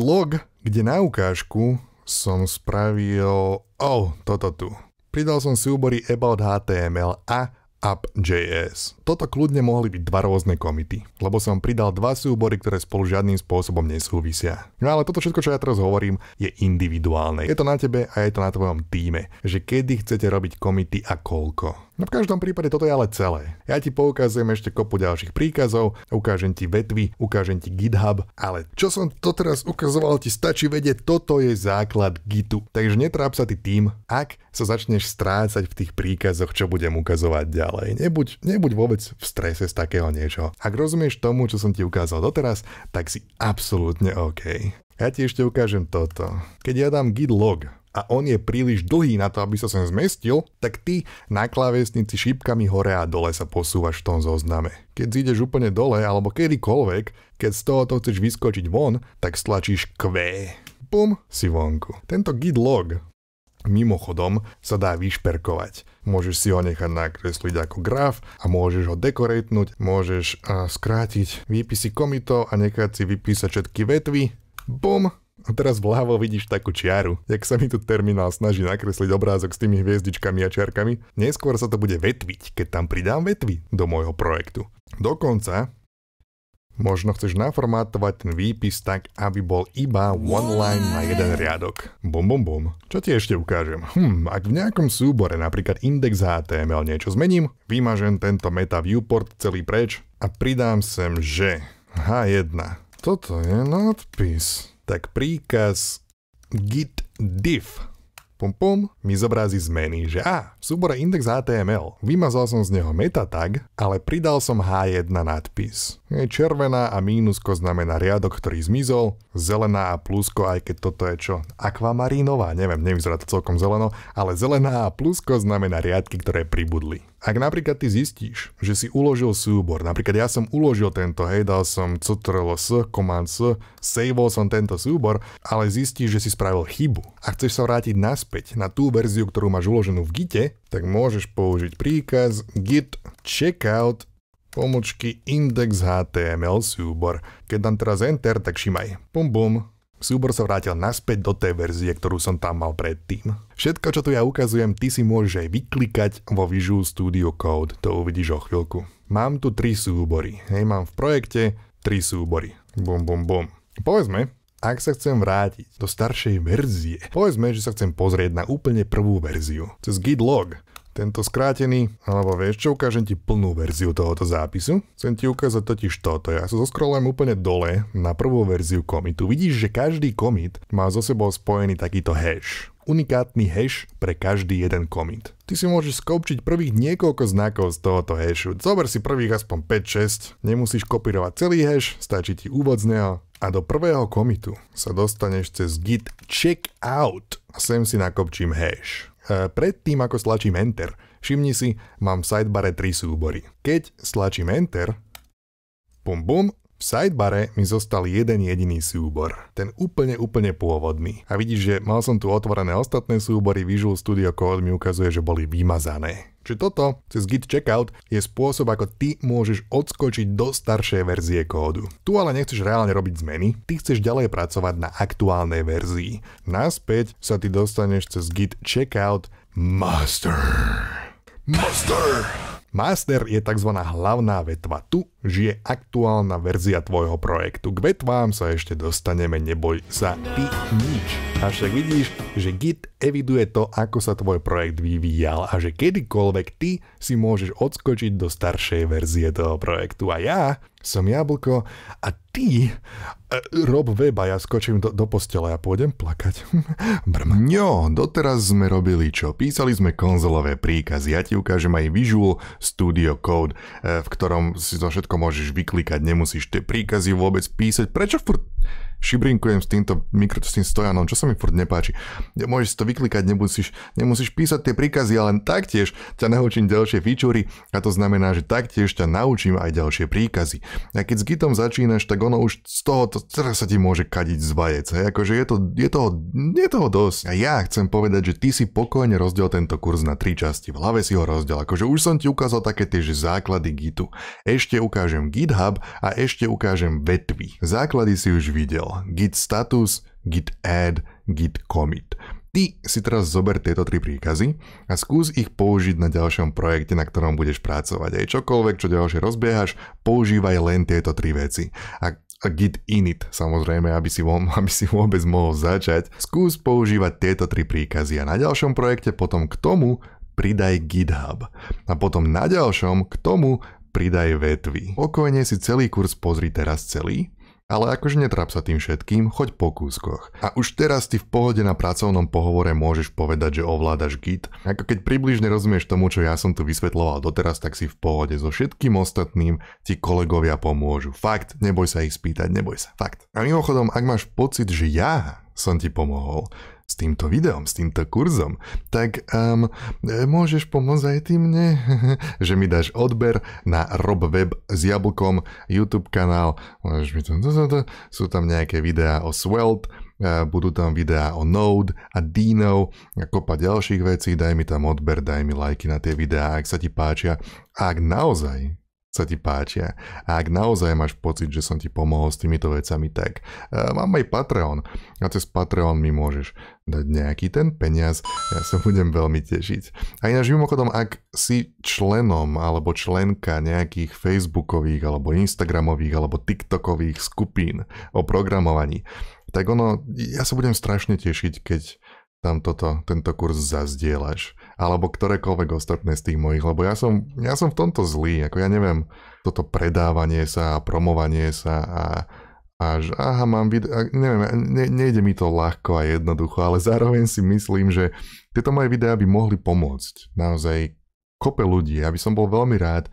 log kde na ukážku som spravil, oh, toto tu. Pridal som si úbory about HTML a App.js. Toto kľudne mohli byť dva rôzne komity, lebo som pridal dva súbory, ktoré spolu žiadnym spôsobom nesúvisia. No ale toto všetko, čo ja teraz hovorím, je individuálne. Je to na tebe a je to na tvojom týme, že kedy chcete robiť komity a koľko. No v každom prípade toto je ale celé. Ja ti poukazujem ešte kopu ďalších príkazov, ukážem ti vetvy, ukážem ti GitHub, ale čo som to teraz ukazoval, ti stačí vedieť, toto je základ Gitu. Takže netráp sa ty tým, ak sa začneš strácať v tých príkazoch, čo budem ukazovať ďalej. Nebuď, nebuď vôbec v strese z takého niečoho. Ak rozumieš tomu, čo som ti ukázal doteraz, tak si absolútne OK. Ja ti ešte ukážem toto. Keď ja dám git log, a on je príliš dlhý na to, aby sa sem zmestil, tak ty na klávesnici šípkami hore a dole sa posúvaš v tom zozname. Keď zídeš úplne dole, alebo kedykoľvek, keď z tohoto chceš vyskočiť von, tak stlačíš Q. Pum, si vonku. Tento git log Mimochodom sa dá vyšperkovať. Môžeš si ho nechať nakresliť ako graf a môžeš ho dekoretnúť, môžeš uh, skrátiť výpisy komito a nechať si vypísať všetky vetvy. Bum! A teraz vľavo vidíš takú čiaru, jak sa mi tu terminál snaží nakresliť obrázok s tými hviezdičkami a čiarkami. Neskôr sa to bude vetviť, keď tam pridám vetvy do môjho projektu. Dokonca Možno chceš naformátovať ten výpis tak, aby bol iba one line na jeden riadok. Bum bum bum. Čo ti ešte ukážem? Hm, ak v nejakom súbore, napríklad index HTML, niečo zmením, vymažem tento meta viewport celý preč a pridám sem, že H1. Toto je nadpis tak príkaz git diff pum pum mi zobrazí zmeny, že a, v súbore index.html vymazal som z neho meta tag, ale pridal som H1 nadpis. Červená a mínusko znamená riadok, ktorý zmizol, zelená a plusko, aj keď toto je čo, Aquamarinová, neviem, nevyzerá to celkom zeleno, ale zelená a plusko znamená riadky, ktoré pribudli. Ak napríklad ty zistíš, že si uložil súbor, napríklad ja som uložil tento, hej, dal som s, command s, saveol som tento súbor, ale zistíš, že si spravil chybu a chceš sa vrátiť naspäť na tú verziu, ktorú máš uloženú v gite, tak môžeš použiť príkaz git checkout pomočky index HTML súbor. Keď dám teraz enter, tak šimaj. Bum bum. Súbor sa vrátil naspäť do tej verzie, ktorú som tam mal predtým. Všetko, čo tu ja ukazujem, ty si môžeš aj vyklikať vo Visual Studio Code. To uvidíš o chvíľku. Mám tu tri súbory. Hej, mám v projekte tri súbory. Bum bum bum. Povedzme, ak sa chcem vrátiť do staršej verzie, povedzme, že sa chcem pozrieť na úplne prvú verziu cez git log. Tento skrátený, alebo vieš čo, ukážem ti plnú verziu tohoto zápisu. Chcem ti ukázať totiž toto. Ja sa zoskrolujem úplne dole na prvú verziu komitu. Vidíš, že každý komit má so sebou spojený takýto hash unikátny hash pre každý jeden komit. Ty si môžeš skopčiť prvých niekoľko znakov z tohoto hashu. Zober si prvých aspoň 5-6, nemusíš kopírovať celý hash, stačí ti úvod z neho, a do prvého komitu sa dostaneš cez git Check out a sem si nakopčím hash. E, predtým ako stlačím enter, všimni si, mám v sidebare tri súbory. Keď stlačím enter, bum bum, v sidebare mi zostal jeden jediný súbor, ten úplne úplne pôvodný. A vidíš, že mal som tu otvorené ostatné súbory, Visual Studio Code mi ukazuje, že boli vymazané. Čiže toto, cez Git Checkout, je spôsob, ako ty môžeš odskočiť do staršej verzie kódu. Tu ale nechceš reálne robiť zmeny, ty chceš ďalej pracovať na aktuálnej verzii. Naspäť sa ty dostaneš cez Git Checkout Master. Master! Master je tzv. hlavná vetva. Tu žije aktuálna verzia tvojho projektu. K vetvám sa ešte dostaneme, neboj sa ty nič. Avšak vidíš, že Git eviduje to, ako sa tvoj projekt vyvíjal a že kedykoľvek ty si môžeš odskočiť do staršej verzie toho projektu. A ja som jablko a ty, e, Rob Weba, ja skočím do, do postele a pôjdem plakať. Brm. Jo, doteraz sme robili čo? Písali sme konzolové príkazy, ja ti ukážem aj Visual Studio Code, e, v ktorom si to všetko môžeš vyklikať, nemusíš tie príkazy vôbec písať. Prečo furt šibrinkujem s týmto mikro, s tým stojanom, čo sa mi furt nepáči. Môžeš si to vyklikať, nemusíš, nemusíš písať tie príkazy, ale taktiež ťa naučím ďalšie feature a to znamená, že taktiež ťa naučím aj ďalšie príkazy. A keď s Gitom začínaš, tak ono už z toho to, teraz sa ti môže kadiť z vajec. Hej? Akože je, to, je, toho, je toho dosť. A ja chcem povedať, že ty si pokojne rozdiel tento kurz na tri časti. V hlave si ho rozdiel. Akože už som ti ukázal také tie že základy Gitu. Ešte ukážem GitHub a ešte ukážem vetvy. Základy si už videl git status, git add, git commit. Ty si teraz zober tieto tri príkazy a skús ich použiť na ďalšom projekte, na ktorom budeš pracovať. Aj čokoľvek, čo ďalšie rozbiehaš, používaj len tieto tri veci. A a git init, samozrejme, aby si, aby si vôbec mohol začať. Skús používať tieto tri príkazy a na ďalšom projekte potom k tomu pridaj GitHub. A potom na ďalšom k tomu pridaj vetvy. Pokojne si celý kurz pozri teraz celý ale akože netráp sa tým všetkým, choď po kúskoch. A už teraz ty v pohode na pracovnom pohovore môžeš povedať, že ovládaš Git. Ako keď približne rozumieš tomu, čo ja som tu vysvetloval doteraz, tak si v pohode so všetkým ostatným ti kolegovia pomôžu. Fakt, neboj sa ich spýtať, neboj sa, fakt. A mimochodom, ak máš pocit, že ja som ti pomohol, s týmto videom, s týmto kurzom, tak um, môžeš pomôcť aj ty mne, že mi dáš odber na rob web s jablkom, YouTube kanál, môžeš mi to, to, to, to, sú tam nejaké videá o Svelte, budú tam videá o Node a Dino a kopa ďalších vecí, daj mi tam odber, daj mi lajky na tie videá, ak sa ti páčia. A ak naozaj sa ti páčia. A ak naozaj máš pocit, že som ti pomohol s týmito vecami, tak uh, mám aj Patreon. A cez Patreon mi môžeš dať nejaký ten peniaz, ja sa budem veľmi tešiť. A ináč mimochodom, ak si členom alebo členka nejakých facebookových alebo instagramových alebo tiktokových skupín o programovaní, tak ono, ja sa budem strašne tešiť, keď tam toto, tento kurz zazdieľaš alebo ktorékoľvek ostatné z tých mojich, lebo ja som, ja som v tomto zlý, ako ja neviem, toto predávanie sa a promovanie sa a až aha, mám a neviem, ne, nejde mi to ľahko a jednoducho, ale zároveň si myslím, že tieto moje videá by mohli pomôcť naozaj kope ľudí. Ja by som bol veľmi rád,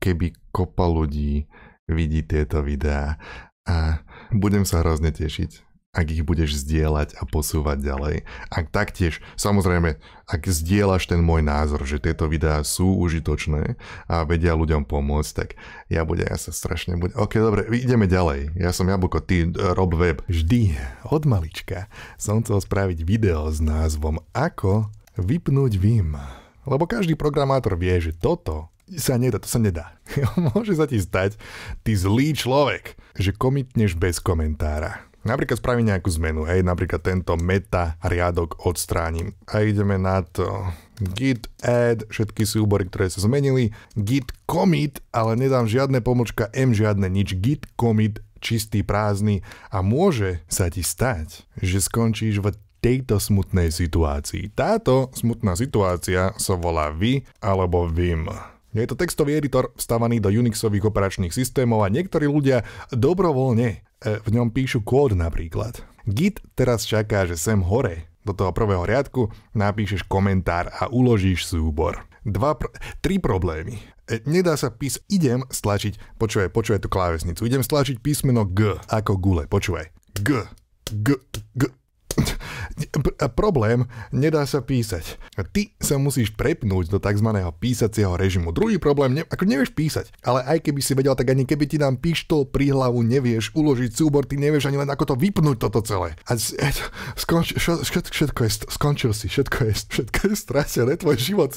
keby kopa ľudí vidí tieto videá a budem sa hrozne tešiť ak ich budeš zdieľať a posúvať ďalej. A taktiež, samozrejme, ak zdieľaš ten môj názor, že tieto videá sú užitočné a vedia ľuďom pomôcť, tak ja budem, ja sa strašne budem. Ok, dobre, ideme ďalej. Ja som Jablko, ty eh, rob web. Vždy, od malička, som chcel spraviť video s názvom Ako vypnúť Vim. Lebo každý programátor vie, že toto sa nedá, to sa nedá. Môže sa ti stať, ty zlý človek, že komitneš bez komentára Napríklad spravím nejakú zmenu, hej, napríklad tento meta riadok odstránim a ideme na to. Git add, všetky súbory, ktoré sa zmenili, git commit, ale nedám žiadne pomočka m, žiadne nič, git commit, čistý, prázdny a môže sa ti stať, že skončíš v tejto smutnej situácii. Táto smutná situácia sa volá vy alebo vim. Je to textový editor vstavaný do Unixových operačných systémov a niektorí ľudia dobrovoľne E, v ňom píšu kód napríklad. Git teraz čaká, že sem hore do toho prvého riadku napíšeš komentár a uložíš súbor. Dva pr- tri problémy. E, nedá sa pís... Idem stlačiť... Počúvaj, počúvaj tú klávesnicu. Idem stlačiť písmeno G ako gule. Počúvaj. G. G. G. Problém, nedá sa písať. Ty sa musíš prepnúť do tzv. písacieho režimu. Druhý problém, ne, ako nevieš písať, ale aj keby si vedel, tak ani keby ti dám pištol pri hlavu, nevieš uložiť súbor, ty nevieš ani len ako to vypnúť toto celé. A skonč, všetko, všetko je, skončil si, všetko je, všetko je strasené, tvoj život.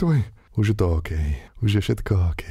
Tvoj, už je to OK, už je všetko OK.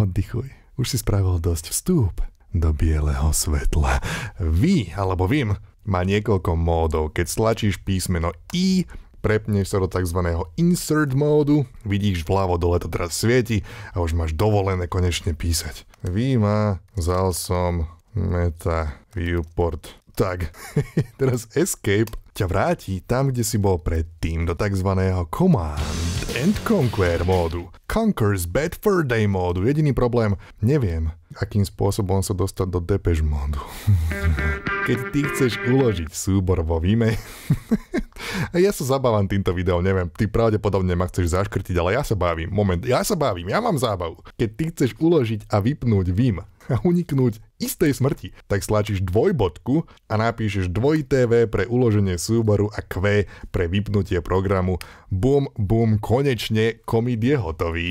Oddychuj, už si spravil dosť vstup do bieleho svetla. Vy, alebo vím, má niekoľko módov. Keď stlačíš písmeno I, prepneš sa do tzv. insert módu, vidíš vľavo dole to teraz svieti a už máš dovolené konečne písať. Výma, vzal som meta viewport. Tak, teraz escape ťa vráti tam, kde si bol predtým, do tzv. command and conquer módu. Conquer's bad fur day módu. Jediný problém, neviem, akým spôsobom sa dostať do Depeche modu. Keď ty chceš uložiť súbor vo Vime, a ja sa zabávam týmto videom, neviem, ty pravdepodobne ma chceš zaškrtiť, ale ja sa bavím, moment, ja sa bavím, ja mám zábavu. Keď ty chceš uložiť a vypnúť vím a uniknúť istej smrti, tak stlačíš dvojbodku a napíšeš dvoj V pre uloženie súboru a Q pre vypnutie programu. Bum, bum, konečne komid je hotový.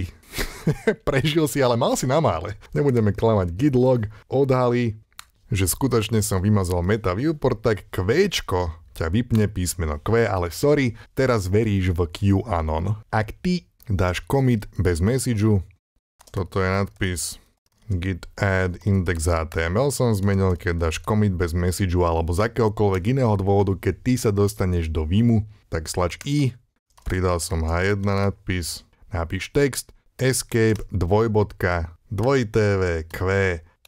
Prežil si, ale mal si na mále. Nebudeme klamať. Gidlog odhalí, že skutočne som vymazal meta viewport, tak kvéčko ťa vypne písmeno Q, ale sorry, teraz veríš v QAnon. Ak ty dáš commit bez messageu, toto je nadpis git add index HTML som zmenil, keď dáš commit bez messageu alebo z akéhokoľvek iného dôvodu, keď ty sa dostaneš do Vimu, tak slač i, pridal som H1 nadpis, napíš text, escape, dvojbodka, dvojité q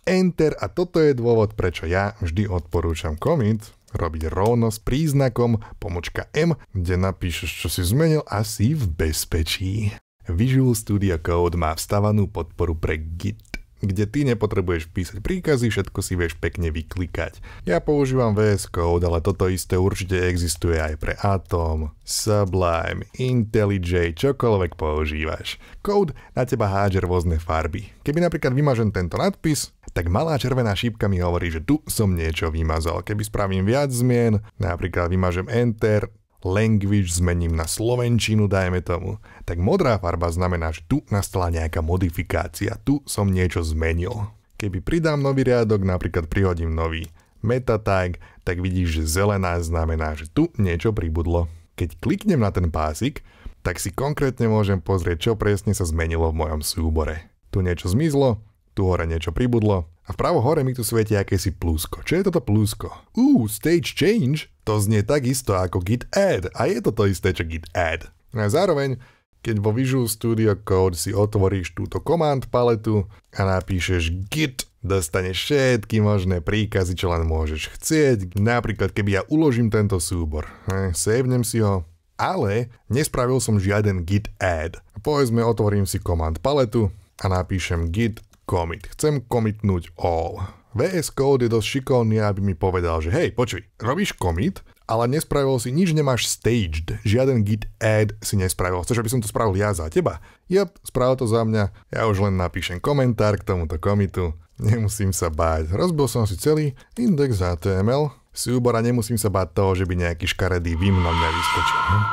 enter a toto je dôvod, prečo ja vždy odporúčam commit robiť rovno s príznakom pomočka M, kde napíšeš, čo si zmenil a si v bezpečí. Visual Studio Code má vstavanú podporu pre Git kde ty nepotrebuješ písať príkazy, všetko si vieš pekne vyklikať. Ja používam VS Code, ale toto isté určite existuje aj pre Atom, Sublime, IntelliJ, čokoľvek používaš. Code na teba hádže rôzne farby. Keby napríklad vymažem tento nadpis, tak malá červená šípka mi hovorí, že tu som niečo vymazal. Keby spravím viac zmien, napríklad vymažem Enter, language zmením na slovenčinu, dajme tomu, tak modrá farba znamená, že tu nastala nejaká modifikácia, tu som niečo zmenil. Keby pridám nový riadok, napríklad prihodím nový meta tag, tak vidíš, že zelená znamená, že tu niečo pribudlo. Keď kliknem na ten pásik, tak si konkrétne môžem pozrieť, čo presne sa zmenilo v mojom súbore. Tu niečo zmizlo, tu hore niečo pribudlo a vpravo hore mi tu svieti akési plusko. Čo je toto plusko? Uú, stage change? To znie takisto ako git add a je to to isté, čo git add. A zároveň, keď vo Visual Studio Code si otvoríš túto command paletu a napíšeš git, dostaneš všetky možné príkazy, čo len môžeš chcieť. Napríklad, keby ja uložím tento súbor, hm, savenem si ho, ale nespravil som žiaden git add. Povedzme, otvorím si command paletu a napíšem git commit. Chcem commitnúť all. VS Code je dosť šikovný, aby mi povedal, že hej, počuj, robíš commit, ale nespravil si nič, nemáš staged, žiaden git add si nespravil. Chceš, aby som to spravil ja za teba? Yep, spravil to za mňa, ja už len napíšem komentár k tomuto komitu, nemusím sa báť. Rozbil som si celý index HTML, súbor a nemusím sa báť toho, že by nejaký škaredý vím na mňa vyskočil. Hm?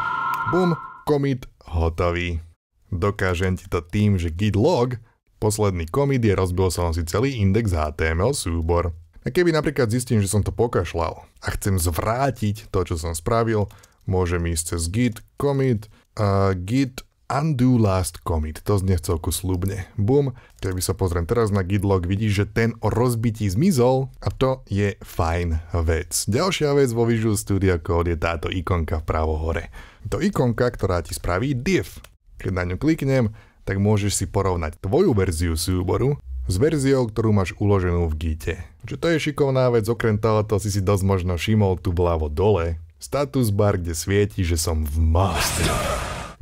Bum, commit, hotový. Dokážem ti to tým, že git log Posledný komit je rozbil som si celý index HTML súbor. A keby napríklad zistím, že som to pokašľal a chcem zvrátiť to, čo som spravil, môžem ísť cez git commit, uh, git undo last commit. To znie celku slubne. Bum, keby sa pozriem teraz na log, vidíš, že ten o rozbití zmizol a to je fajn vec. Ďalšia vec vo Visual Studio Code je táto ikonka v pravo hore. To ikonka, ktorá ti spraví div. Keď na ňu kliknem, tak môžeš si porovnať tvoju verziu súboru s verziou, ktorú máš uloženú v Gite. Čo to je šikovná vec, okrem toho si si dosť možno všimol tu vľavo dole, status bar, kde svieti, že som v master.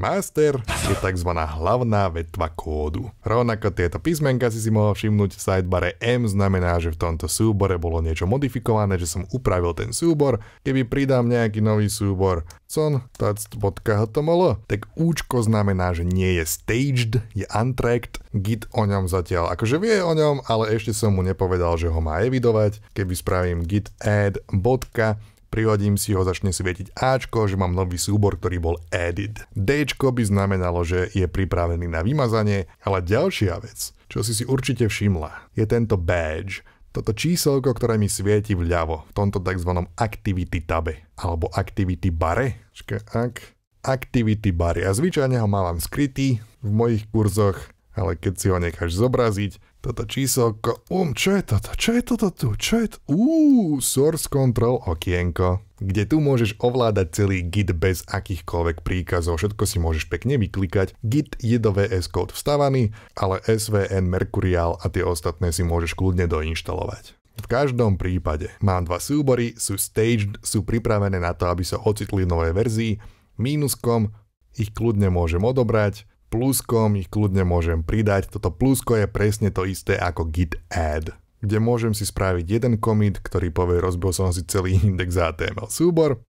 Master je tzv. hlavná vetva kódu. Rovnako tieto písmenka si si mohol všimnúť v sidebare M znamená, že v tomto súbore bolo niečo modifikované, že som upravil ten súbor. Keby pridám nejaký nový súbor, to molo, tak účko znamená, že nie je staged, je untracked, git o ňom zatiaľ akože vie o ňom, ale ešte som mu nepovedal, že ho má evidovať. Keby spravím git add bodka, prihodím si ho, začne svietiť Ačko, že mám nový súbor, ktorý bol added. Dčko by znamenalo, že je pripravený na vymazanie, ale ďalšia vec, čo si si určite všimla, je tento badge, toto číselko, ktoré mi svieti vľavo, v tomto tzv. activity tabe, alebo activity bare, čka, ak, activity bare. A zvyčajne ho mám skrytý v mojich kurzoch, ale keď si ho necháš zobraziť, toto číselko, um, čo je toto, čo je toto tu, čo je to, uuu, source control okienko, kde tu môžeš ovládať celý Git bez akýchkoľvek príkazov, všetko si môžeš pekne vyklikať, Git je do VS Code vstavaný, ale SVN, Mercurial a tie ostatné si môžeš kľudne doinštalovať. V každom prípade mám dva súbory, sú staged, sú pripravené na to, aby sa ocitli v novej verzii, mínuskom ich kľudne môžem odobrať, pluskom ich kľudne môžem pridať. Toto plusko je presne to isté ako git add, kde môžem si spraviť jeden commit, ktorý povie rozbil som si celý index HTML súbor.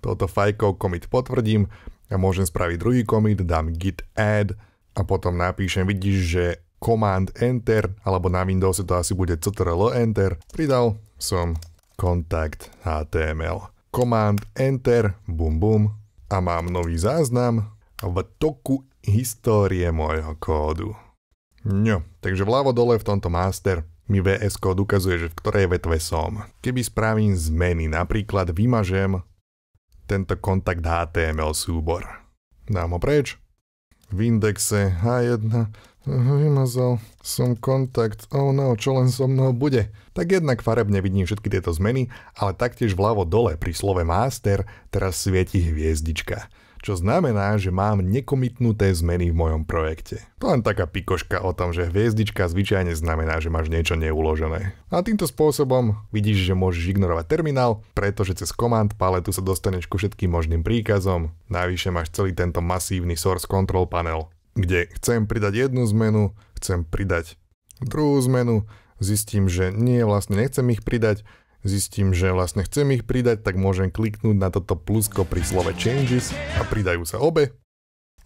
Toto fajkov commit potvrdím a môžem spraviť druhý commit, dám git add a potom napíšem, vidíš, že command enter, alebo na Windowse to asi bude ctrl enter, pridal som kontakt HTML. Command enter, bum bum a mám nový záznam, v toku histórie môjho kódu. No, takže vľavo dole v tomto master mi VS kód ukazuje, že v ktorej vetve som. Keby spravím zmeny, napríklad vymažem tento kontakt HTML súbor. Dám ho preč. V indexe H1 vymazal som kontakt, oh no, čo len so mnou bude. Tak jednak farebne vidím všetky tieto zmeny, ale taktiež vľavo dole pri slove master teraz svieti hviezdička čo znamená, že mám nekomitnuté zmeny v mojom projekte. To len taká pikoška o tom, že hviezdička zvyčajne znamená, že máš niečo neuložené. A týmto spôsobom vidíš, že môžeš ignorovať terminál, pretože cez command paletu sa dostaneš ku všetkým možným príkazom, Najvyššie máš celý tento masívny source control panel, kde chcem pridať jednu zmenu, chcem pridať druhú zmenu, zistím, že nie, vlastne nechcem ich pridať, Zistím, že vlastne chcem ich pridať, tak môžem kliknúť na toto plusko pri slove Changes a pridajú sa obe.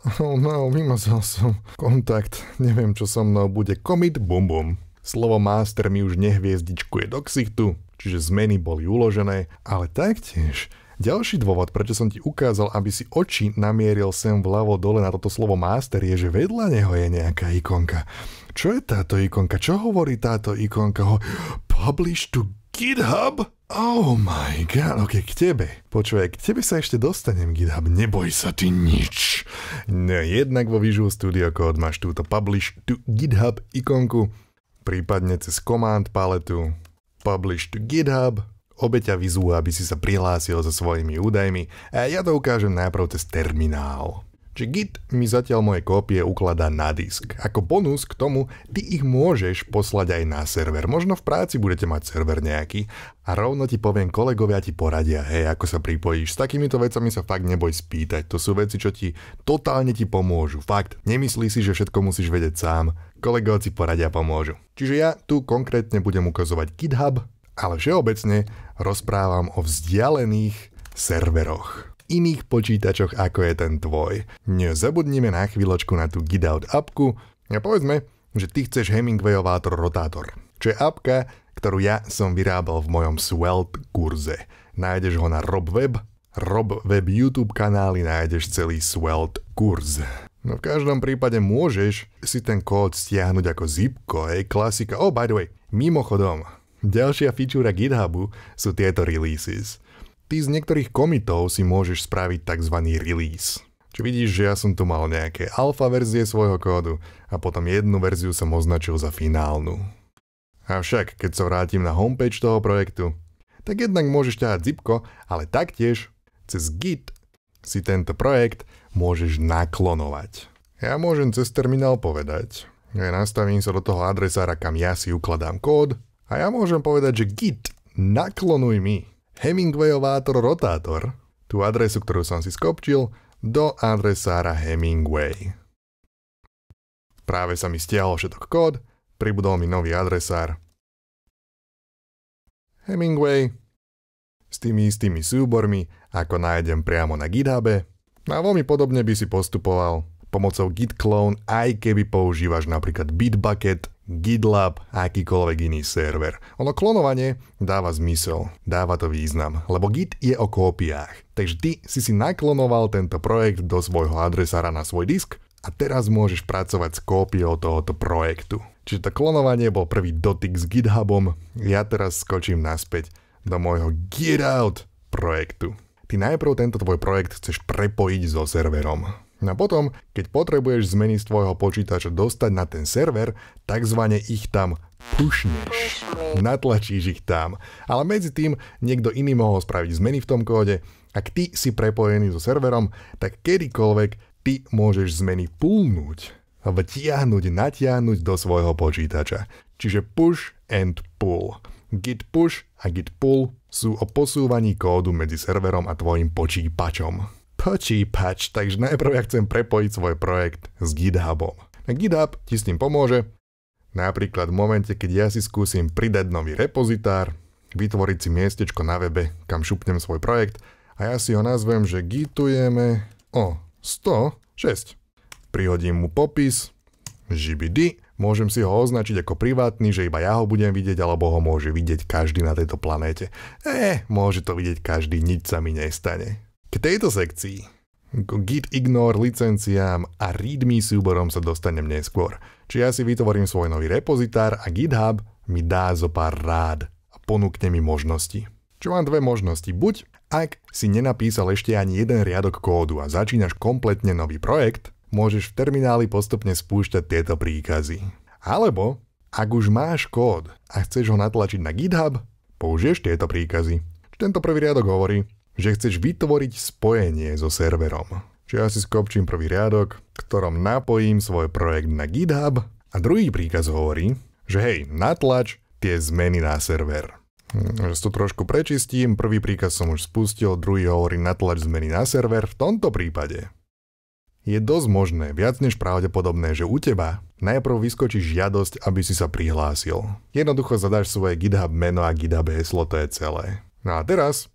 Oh no, vymazal som kontakt. Neviem, čo so mnou bude. Commit, bum bum. Slovo master mi už nehviezdičkuje do ksichtu, čiže zmeny boli uložené, ale taktiež ďalší dôvod, prečo som ti ukázal, aby si oči namieril sem vľavo dole na toto slovo master, je, že vedľa neho je nejaká ikonka. Čo je táto ikonka? Čo hovorí táto ikonka? Ho... Publish to GitHub? Oh my god, ok, k tebe. Počúvaj, k tebe sa ešte dostanem, GitHub, neboj sa ty nič. No, jednak vo Visual Studio Code máš túto publish to GitHub ikonku, prípadne cez command paletu publish to GitHub, obeťa Vizu aby si sa prihlásil so svojimi údajmi a ja to ukážem najprv cez terminál že Git mi zatiaľ moje kópie ukladá na disk. Ako bonus k tomu, ty ich môžeš poslať aj na server. Možno v práci budete mať server nejaký a rovno ti poviem, kolegovia ti poradia, hej, ako sa pripojíš. S takýmito vecami sa fakt neboj spýtať. To sú veci, čo ti totálne ti pomôžu. Fakt, nemyslí si, že všetko musíš vedieť sám. Kolegovci poradia pomôžu. Čiže ja tu konkrétne budem ukazovať GitHub, ale všeobecne rozprávam o vzdialených serveroch iných počítačoch ako je ten tvoj. Nezabudnime na chvíľočku na tú GitOut appku a povedzme, že ty chceš Hemingwayovátor rotátor, čo je appka, ktorú ja som vyrábal v mojom Swelt kurze. Nájdeš ho na RobWeb, RobWeb YouTube kanály nájdeš celý Swelt kurz. No v každom prípade môžeš si ten kód stiahnuť ako zipko, hej, klasika. Oh, by the way, mimochodom, ďalšia feature GitHubu sú tieto releases ty z niektorých komitov si môžeš spraviť tzv. release. Či vidíš, že ja som tu mal nejaké alfa verzie svojho kódu a potom jednu verziu som označil za finálnu. Avšak, keď sa vrátim na homepage toho projektu, tak jednak môžeš ťahať zipko, ale taktiež cez Git si tento projekt môžeš naklonovať. Ja môžem cez terminál povedať, ja nastavím sa do toho adresára, kam ja si ukladám kód a ja môžem povedať, že Git, naklonuj mi Hemingwayová rotátor, tú adresu, ktorú som si skopčil, do adresára Hemingway. Práve sa mi stiahol všetok kód, pribudol mi nový adresár. Hemingway s tými istými súbormi, ako nájdem priamo na GitHube, a veľmi podobne by si postupoval pomocou git clone, aj keby používaš napríklad Bitbucket, GitLab a akýkoľvek iný server. Ono klonovanie dáva zmysel, dáva to význam, lebo Git je o kópiách. Takže ty si si naklonoval tento projekt do svojho adresára na svoj disk a teraz môžeš pracovať s kópiou tohoto projektu. Čiže to klonovanie bol prvý dotyk s GitHubom, ja teraz skočím naspäť do môjho GitOut projektu. Ty najprv tento tvoj projekt chceš prepojiť so serverom No a potom, keď potrebuješ zmeny z tvojho počítača dostať na ten server, takzvane ich tam pušneš. Natlačíš ich tam. Ale medzi tým niekto iný mohol spraviť zmeny v tom kóde. Ak ty si prepojený so serverom, tak kedykoľvek ty môžeš zmeny pulnúť. Vtiahnuť, natiahnuť do svojho počítača. Čiže push and pull. Git push a git pull sú o posúvaní kódu medzi serverom a tvojim počípačom. Patchy pač, takže najprv ja chcem prepojiť svoj projekt s GitHubom. Na GitHub ti s tým pomôže, napríklad v momente, keď ja si skúsim pridať nový repozitár, vytvoriť si miestečko na webe, kam šupnem svoj projekt a ja si ho nazvem, že gitujeme o 106. Prihodím mu popis, žibidi, môžem si ho označiť ako privátny, že iba ja ho budem vidieť, alebo ho môže vidieť každý na tejto planéte. Eh, môže to vidieť každý, nič sa mi nestane. K tejto sekcii git ignore licenciám a readme súborom sa dostanem neskôr. Čiže ja si vytvorím svoj nový repozitár a GitHub mi dá zo pár rád a ponúkne mi možnosti. Čo mám dve možnosti. Buď, ak si nenapísal ešte ani jeden riadok kódu a začínaš kompletne nový projekt, môžeš v termináli postupne spúšťať tieto príkazy. Alebo, ak už máš kód a chceš ho natlačiť na GitHub, použiješ tieto príkazy. Tento prvý riadok hovorí, že chceš vytvoriť spojenie so serverom. Čiže ja si skopčím prvý riadok, ktorom napojím svoj projekt na GitHub a druhý príkaz hovorí, že hej, natlač tie zmeny na server. Hm, že to trošku prečistím, prvý príkaz som už spustil, druhý hovorí natlač zmeny na server, v tomto prípade je dosť možné, viac než pravdepodobné, že u teba najprv vyskočí žiadosť, aby si sa prihlásil. Jednoducho zadáš svoje GitHub meno a GitHub heslo, to je celé. No a teraz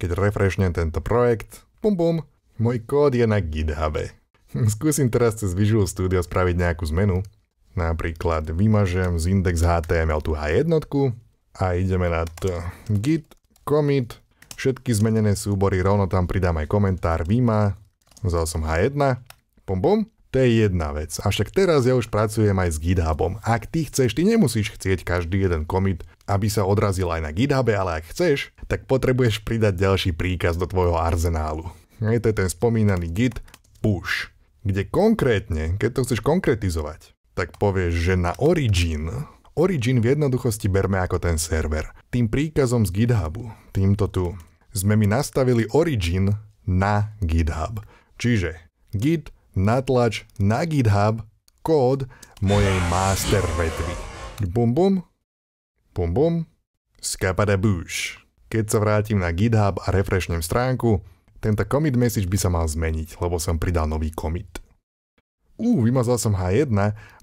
keď refreshnem tento projekt, bum bum, môj kód je na GitHub. Skúsim teraz cez Visual Studio spraviť nejakú zmenu. Napríklad vymažem z index HTML tú H1 a ideme na to. Git, commit, všetky zmenené súbory, rovno tam pridám aj komentár výma, vzal som H1, bum bum, to je jedna vec. Avšak teraz ja už pracujem aj s GitHubom. Ak ty chceš, ty nemusíš chcieť každý jeden commit aby sa odrazil aj na GitHub, ale ak chceš, tak potrebuješ pridať ďalší príkaz do tvojho arzenálu. Je to ten spomínaný git push, kde konkrétne, keď to chceš konkretizovať, tak povieš, že na origin, origin v jednoduchosti berme ako ten server. Tým príkazom z GitHubu, týmto tu, sme mi nastavili origin na GitHub. Čiže git natlač na GitHub kód mojej master vetvy. Bum bum, Bum bum. Skabadabúš. Keď sa vrátim na GitHub a refreshnem stránku, tento commit message by sa mal zmeniť, lebo som pridal nový commit. Ú, vymazal som H1,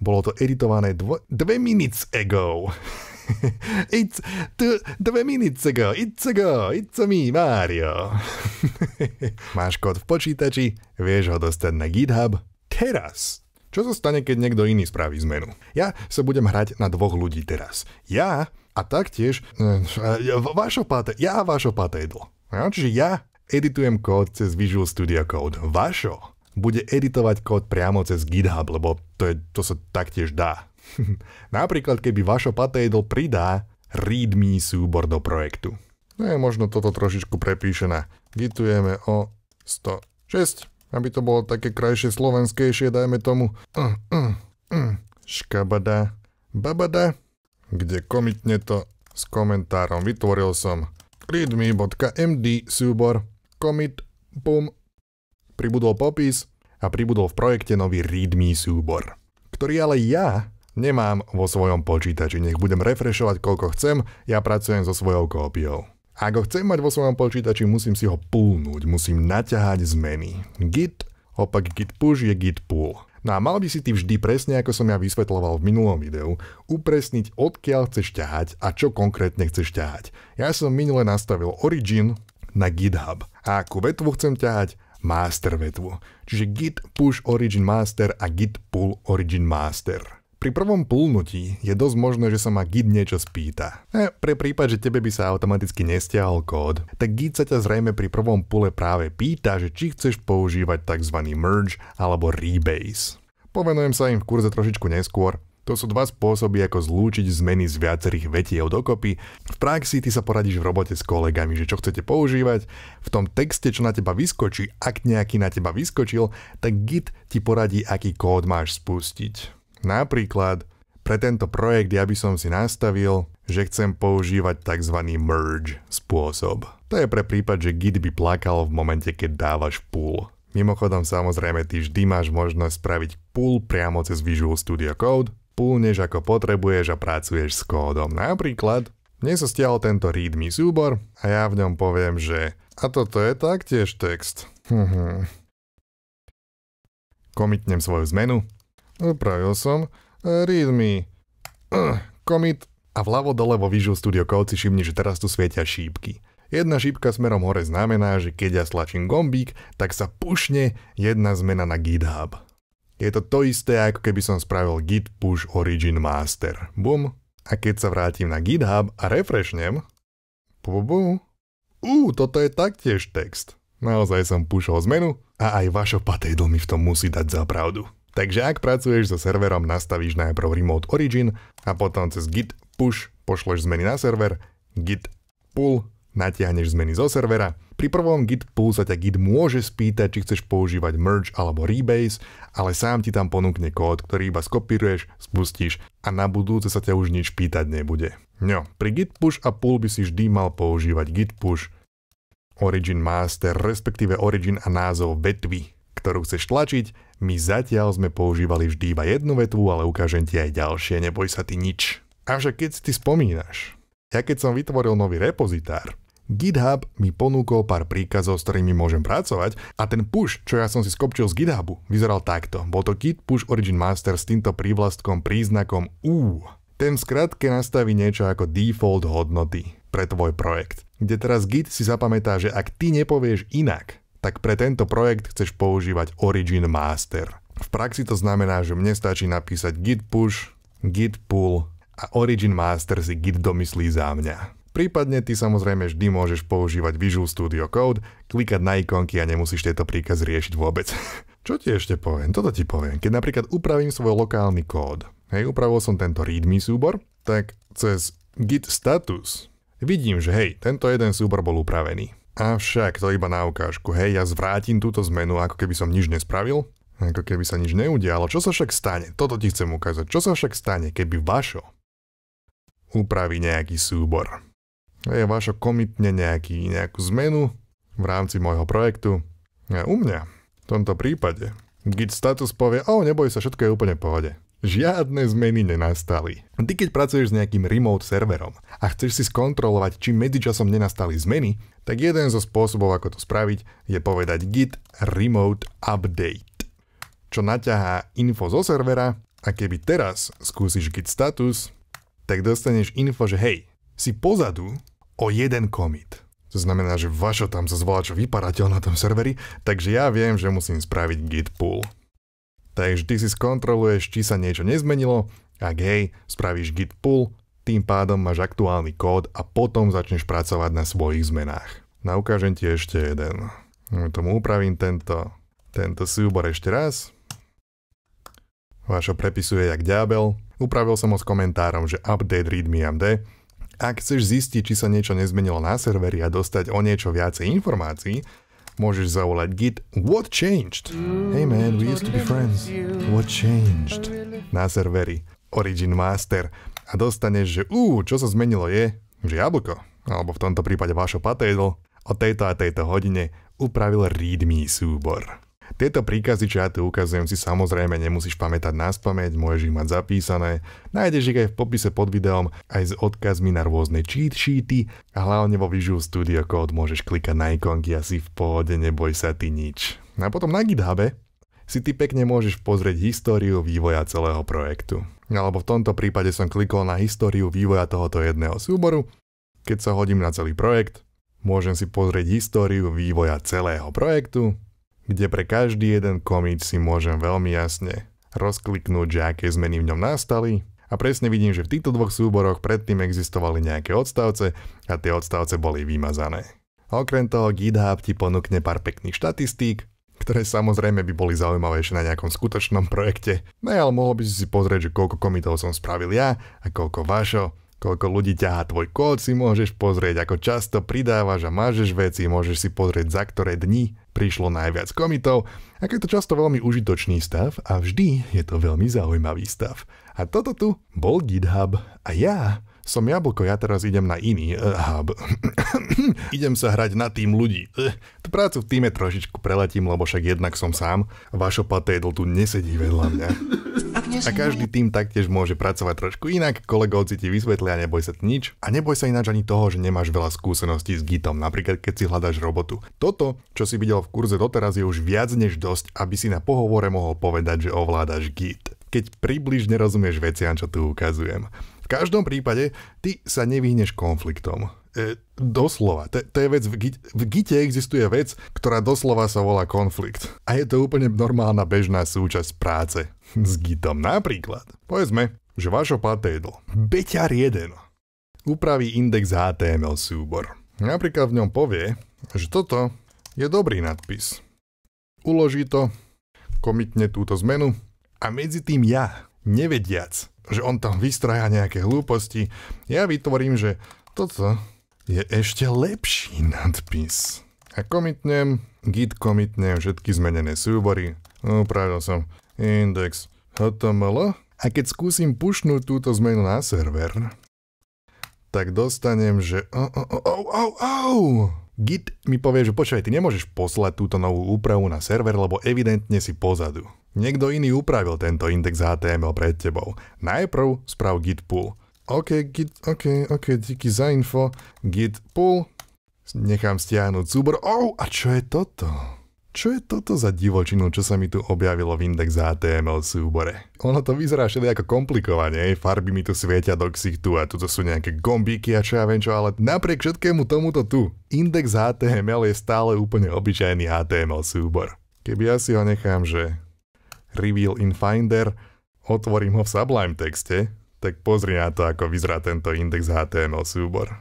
bolo to editované 2 minutes ago. it's 2 minutes ago, it's ago, it's a me, Mario. Máš kód v počítači, vieš ho dostať na GitHub teraz. Čo sa stane, keď niekto iný spraví zmenu? Ja sa budem hrať na dvoch ľudí teraz. Ja a taktiež eh, vašo páté, ja a vašo páte jedlo. Ja, čiže ja editujem kód cez Visual Studio Code. Vašo bude editovať kód priamo cez GitHub, lebo to, je, to sa taktiež dá. Napríklad, keby vašo patejdl pridá readme súbor do projektu. No je možno toto trošičku prepíše na gitujeme o 106. Aby to bolo také krajšie, slovenskejšie, dajme tomu. Uh, uh, uh, škabada. Babada. Kde komitne to s komentárom vytvoril som readme.md súbor commit pum. Pribudol popis a pribudol v projekte nový readme súbor, ktorý ale ja nemám vo svojom počítači. Nech budem refreshovať koľko chcem, ja pracujem so svojou kópiou. Ak ho chcem mať vo svojom počítači, musím si ho pulnúť, musím naťahať zmeny. Git, opak git push je git pull. No a mal by si ty vždy presne, ako som ja vysvetloval v minulom videu, upresniť odkiaľ chceš ťahať a čo konkrétne chceš ťahať. Ja som minule nastavil origin na GitHub a akú vetvu chcem ťahať, master vetvu. Čiže git push origin master a git pull origin master. Pri prvom plúnutí je dosť možné, že sa ma Git niečo spýta. E, pre prípad, že tebe by sa automaticky nestiahol kód, tak Git sa ťa zrejme pri prvom pule práve pýta, že či chceš používať tzv. merge alebo rebase. Povenujem sa im v kurze trošičku neskôr. To sú dva spôsoby, ako zlúčiť zmeny z viacerých vetiev dokopy. V praxi ty sa poradíš v robote s kolegami, že čo chcete používať. V tom texte, čo na teba vyskočí, ak nejaký na teba vyskočil, tak Git ti poradí, aký kód máš spustiť. Napríklad, pre tento projekt ja by som si nastavil, že chcem používať tzv. merge spôsob. To je pre prípad, že Git by plakal v momente, keď dávaš pull. Mimochodom samozrejme ty vždy máš možnosť spraviť pull priamo cez Visual Studio Code, Pullneš ako potrebuješ a pracuješ s kódom. Napríklad, mne sa stiahol tento readme súbor a ja v ňom poviem, že a toto je taktiež text. Hm, hm. Komitnem svoju zmenu Upravil som. Readme. Uh, commit. A vľavo dole vo Visual Studio Code si všimni, že teraz tu svietia šípky. Jedna šípka smerom hore znamená, že keď ja stlačím gombík, tak sa pušne jedna zmena na GitHub. Je to to isté, ako keby som spravil git push origin master. Bum. A keď sa vrátim na GitHub a refreshnem... Bu, Ú, toto je taktiež text. Naozaj som pušol zmenu a aj vašo patédl mi v tom musí dať za pravdu. Takže ak pracuješ so serverom, nastavíš najprv Remote Origin a potom cez git push pošleš zmeny na server, git pull natiahneš zmeny zo servera. Pri prvom git pull sa ťa git môže spýtať, či chceš používať merge alebo rebase, ale sám ti tam ponúkne kód, ktorý iba skopíruješ, spustíš a na budúce sa ťa už nič pýtať nebude. No, pri git push a pull by si vždy mal používať git push, origin master, respektíve origin a názov vetvy ktorú chceš tlačiť, my zatiaľ sme používali vždy iba jednu vetvu, ale ukážem ti aj ďalšie, neboj sa ty nič. Avšak keď si ty spomínaš, ja keď som vytvoril nový repozitár, GitHub mi ponúkol pár príkazov, s ktorými môžem pracovať a ten push, čo ja som si skopčil z GitHubu, vyzeral takto. Bol to git push origin master s týmto prívlastkom príznakom U. Ten v skratke nastaví niečo ako default hodnoty pre tvoj projekt, kde teraz git si zapamätá, že ak ty nepovieš inak, tak pre tento projekt chceš používať Origin Master. V praxi to znamená, že mne stačí napísať git push, git pull a Origin Master si git domyslí za mňa. Prípadne ty samozrejme vždy môžeš používať Visual Studio Code, klikať na ikonky a nemusíš tieto príkaz riešiť vôbec. Čo ti ešte poviem? Toto ti poviem. Keď napríklad upravím svoj lokálny kód, hej, upravil som tento readme súbor, tak cez git status vidím, že hej, tento jeden súbor bol upravený. Avšak to iba na ukážku, hej, ja zvrátim túto zmenu, ako keby som nič nespravil, ako keby sa nič neudialo. Čo sa však stane? Toto ti chcem ukázať. Čo sa však stane, keby vašo upraví nejaký súbor? Hej, vašo komitne nejaký, nejakú zmenu v rámci môjho projektu. A u mňa, v tomto prípade, git status povie, o, neboj sa, všetko je úplne v pohode. Žiadne zmeny nenastali. Ty keď pracuješ s nejakým remote serverom a chceš si skontrolovať, či medzičasom nenastali zmeny, tak jeden zo spôsobov, ako to spraviť, je povedať git remote update, čo naťahá info zo servera a keby teraz skúsiš git status, tak dostaneš info, že hej, si pozadu o jeden commit. To znamená, že vašo tam sa zvolá, čo vyparateľ na tom serveri, takže ja viem, že musím spraviť git pull. Takže ty si skontroluješ, či sa niečo nezmenilo. Ak hej, spravíš git pull, tým pádom máš aktuálny kód a potom začneš pracovať na svojich zmenách. No ukážem ti ešte jeden. Tomu upravím tento, tento súbor ešte raz. Vašo prepisuje jak ďábel. Upravil som ho s komentárom, že update readme.md. Ak chceš zistiť, či sa niečo nezmenilo na serveri a dostať o niečo viacej informácií, Môžeš zavolať Git. What changed? Hey man, we used to be friends. What changed? Na serveri. Origin Master. A dostaneš, že ú, čo sa zmenilo je, že jablko, alebo v tomto prípade vašo patédl, o tejto a tejto hodine upravil readme súbor. Tieto príkazy, čo ja tu ukazujem, si samozrejme nemusíš pamätať na spameť, môžeš ich mať zapísané. Nájdeš ich aj v popise pod videom, aj s odkazmi na rôzne cheat sheety a hlavne vo Visual Studio Code môžeš klikať na ikonky asi v pohode, neboj sa ty nič. A potom na GitHube si ty pekne môžeš pozrieť históriu vývoja celého projektu. Alebo v tomto prípade som klikol na históriu vývoja tohoto jedného súboru. Keď sa hodím na celý projekt, môžem si pozrieť históriu vývoja celého projektu kde pre každý jeden komič si môžem veľmi jasne rozkliknúť, že aké zmeny v ňom nastali a presne vidím, že v týchto dvoch súboroch predtým existovali nejaké odstavce a tie odstavce boli vymazané. Okrem toho GitHub ti ponúkne pár pekných štatistík, ktoré samozrejme by boli zaujímavejšie na nejakom skutočnom projekte. No ale mohol by si si pozrieť, že koľko komitov som spravil ja a koľko vašo, koľko ľudí ťahá tvoj kód si môžeš pozrieť, ako často pridávaš a mážeš veci, môžeš si pozrieť za ktoré dni prišlo najviac komitov, a je to často veľmi užitočný stav a vždy je to veľmi zaujímavý stav. A toto tu bol GitHub a ja som jablko, ja teraz idem na iný uh, hub. idem sa hrať na tým ľudí. Uh, tú prácu v týme trošičku preletím, lebo však jednak som sám. Vašo patédl tu nesedí vedľa mňa. A každý tým taktiež môže pracovať trošku inak, kolegovci ti vysvetlia, neboj sa nič. A neboj sa ináč ani toho, že nemáš veľa skúseností s Gitom, napríklad keď si hľadáš robotu. Toto, čo si videl v kurze doteraz, je už viac než dosť, aby si na pohovore mohol povedať, že ovládaš Git keď približne rozumieš veciam, čo tu ukazujem. V každom prípade ty sa nevyhneš konfliktom. E, doslova. t- t- vec, v, gite, v Gite existuje vec, ktorá doslova sa volá konflikt. A je to úplne normálna bežná súčasť práce s Gitom. Napríklad, povedzme, že vašo paté jedlo, beťar 1, upraví index HTML súbor. Napríklad v ňom povie, že toto je dobrý nadpis. Uloží to, komitne túto zmenu a medzi tým ja nevediac, že on tam vystraja nejaké hlúposti, ja vytvorím, že toto je ešte lepší nadpis. A komitnem, git komitnem všetky zmenené súbory, no, upravil som index HTML a keď skúsim pušnúť túto zmenu na server, tak dostanem, že Git mi povie, že počkaj, ty nemôžeš poslať túto novú úpravu na server, lebo evidentne si pozadu. Niekto iný upravil tento index HTML pred tebou. Najprv sprav git pull. OK, git, OK, OK, díky za info. Git pull. Nechám stiahnuť súbor. Oh, a čo je toto? Čo je toto za divočinu, čo sa mi tu objavilo v index HTML súbore? Ono to vyzerá všeli ako komplikovanie, farby mi tu svietia do ksichtu a tu sú nejaké gombíky a čo ja viem čo, ale napriek všetkému tomuto tu, index HTML je stále úplne obyčajný HTML súbor. Keby ja si ho nechám, že Reveal in Finder, otvorím ho v Sublime texte, tak pozri na to, ako vyzerá tento index HTML súbor.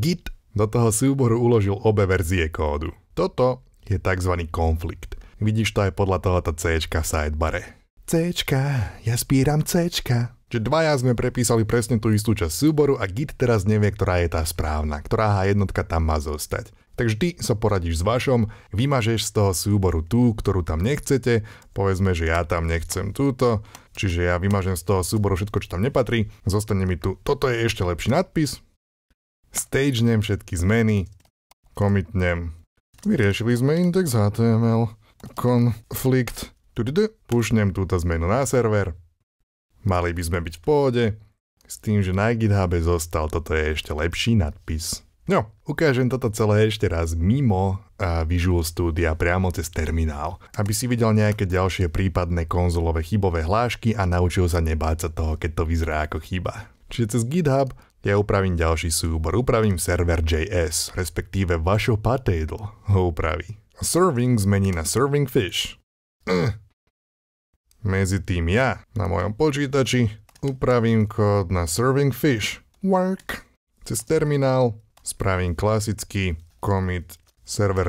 Git do toho súboru uložil obe verzie kódu. Toto je tzv. konflikt. Vidíš to aj podľa tohoto C v sidebare. C, ja spíram C. Čiže dvaja sme prepísali presne tú istú časť súboru a Git teraz nevie, ktorá je tá správna, ktorá H1 tam má zostať tak vždy sa poradíš s vašom, vymažeš z toho súboru tú, ktorú tam nechcete, povedzme, že ja tam nechcem túto, čiže ja vymažem z toho súboru všetko, čo tam nepatrí, zostane mi tu, toto je ešte lepší nadpis, stagenem všetky zmeny, komitnem. Vyriešili sme index HTML, konflikt, tududu, pušnem túto zmenu na server, mali by sme byť v pôde, s tým, že na GitHube zostal, toto je ešte lepší nadpis. No, ukážem toto celé ešte raz mimo Visual Studio priamo cez terminál, aby si videl nejaké ďalšie prípadné konzolové chybové hlášky a naučil sa nebáť sa toho, keď to vyzerá ako chyba. Čiže cez GitHub ja upravím ďalší súbor, upravím server JS, respektíve vašo patédl ho upraví. A serving zmení na serving fish. Uh. Medzi tým ja na mojom počítači upravím kód na serving fish. Work. Cez terminál spravím klasický commit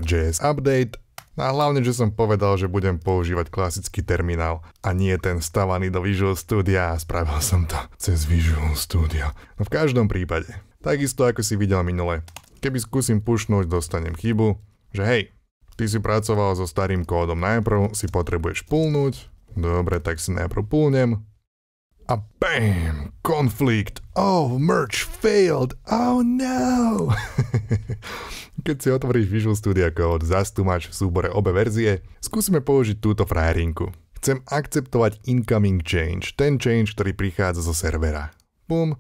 JS update no a hlavne, že som povedal, že budem používať klasický terminál a nie ten stavaný do Visual Studia a spravil som to cez Visual Studio. No v každom prípade, takisto ako si videl minule, keby skúsim pušnúť, dostanem chybu, že hej, ty si pracoval so starým kódom, najprv si potrebuješ pulnúť, dobre, tak si najprv pulnem, a bam! Konflikt. Oh, merch failed. Oh no! Keď si otvoríš Visual Studio Code, zas tu máš v súbore obe verzie. Skúsime použiť túto frajerinku. Chcem akceptovať incoming change, ten change, ktorý prichádza zo servera. Bum,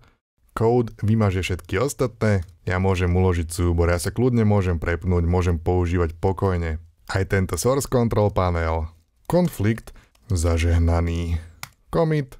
code vymaže všetky ostatné, ja môžem uložiť súbor, ja sa kľudne môžem prepnúť, môžem používať pokojne. Aj tento source control panel. Konflikt zažehnaný. Commit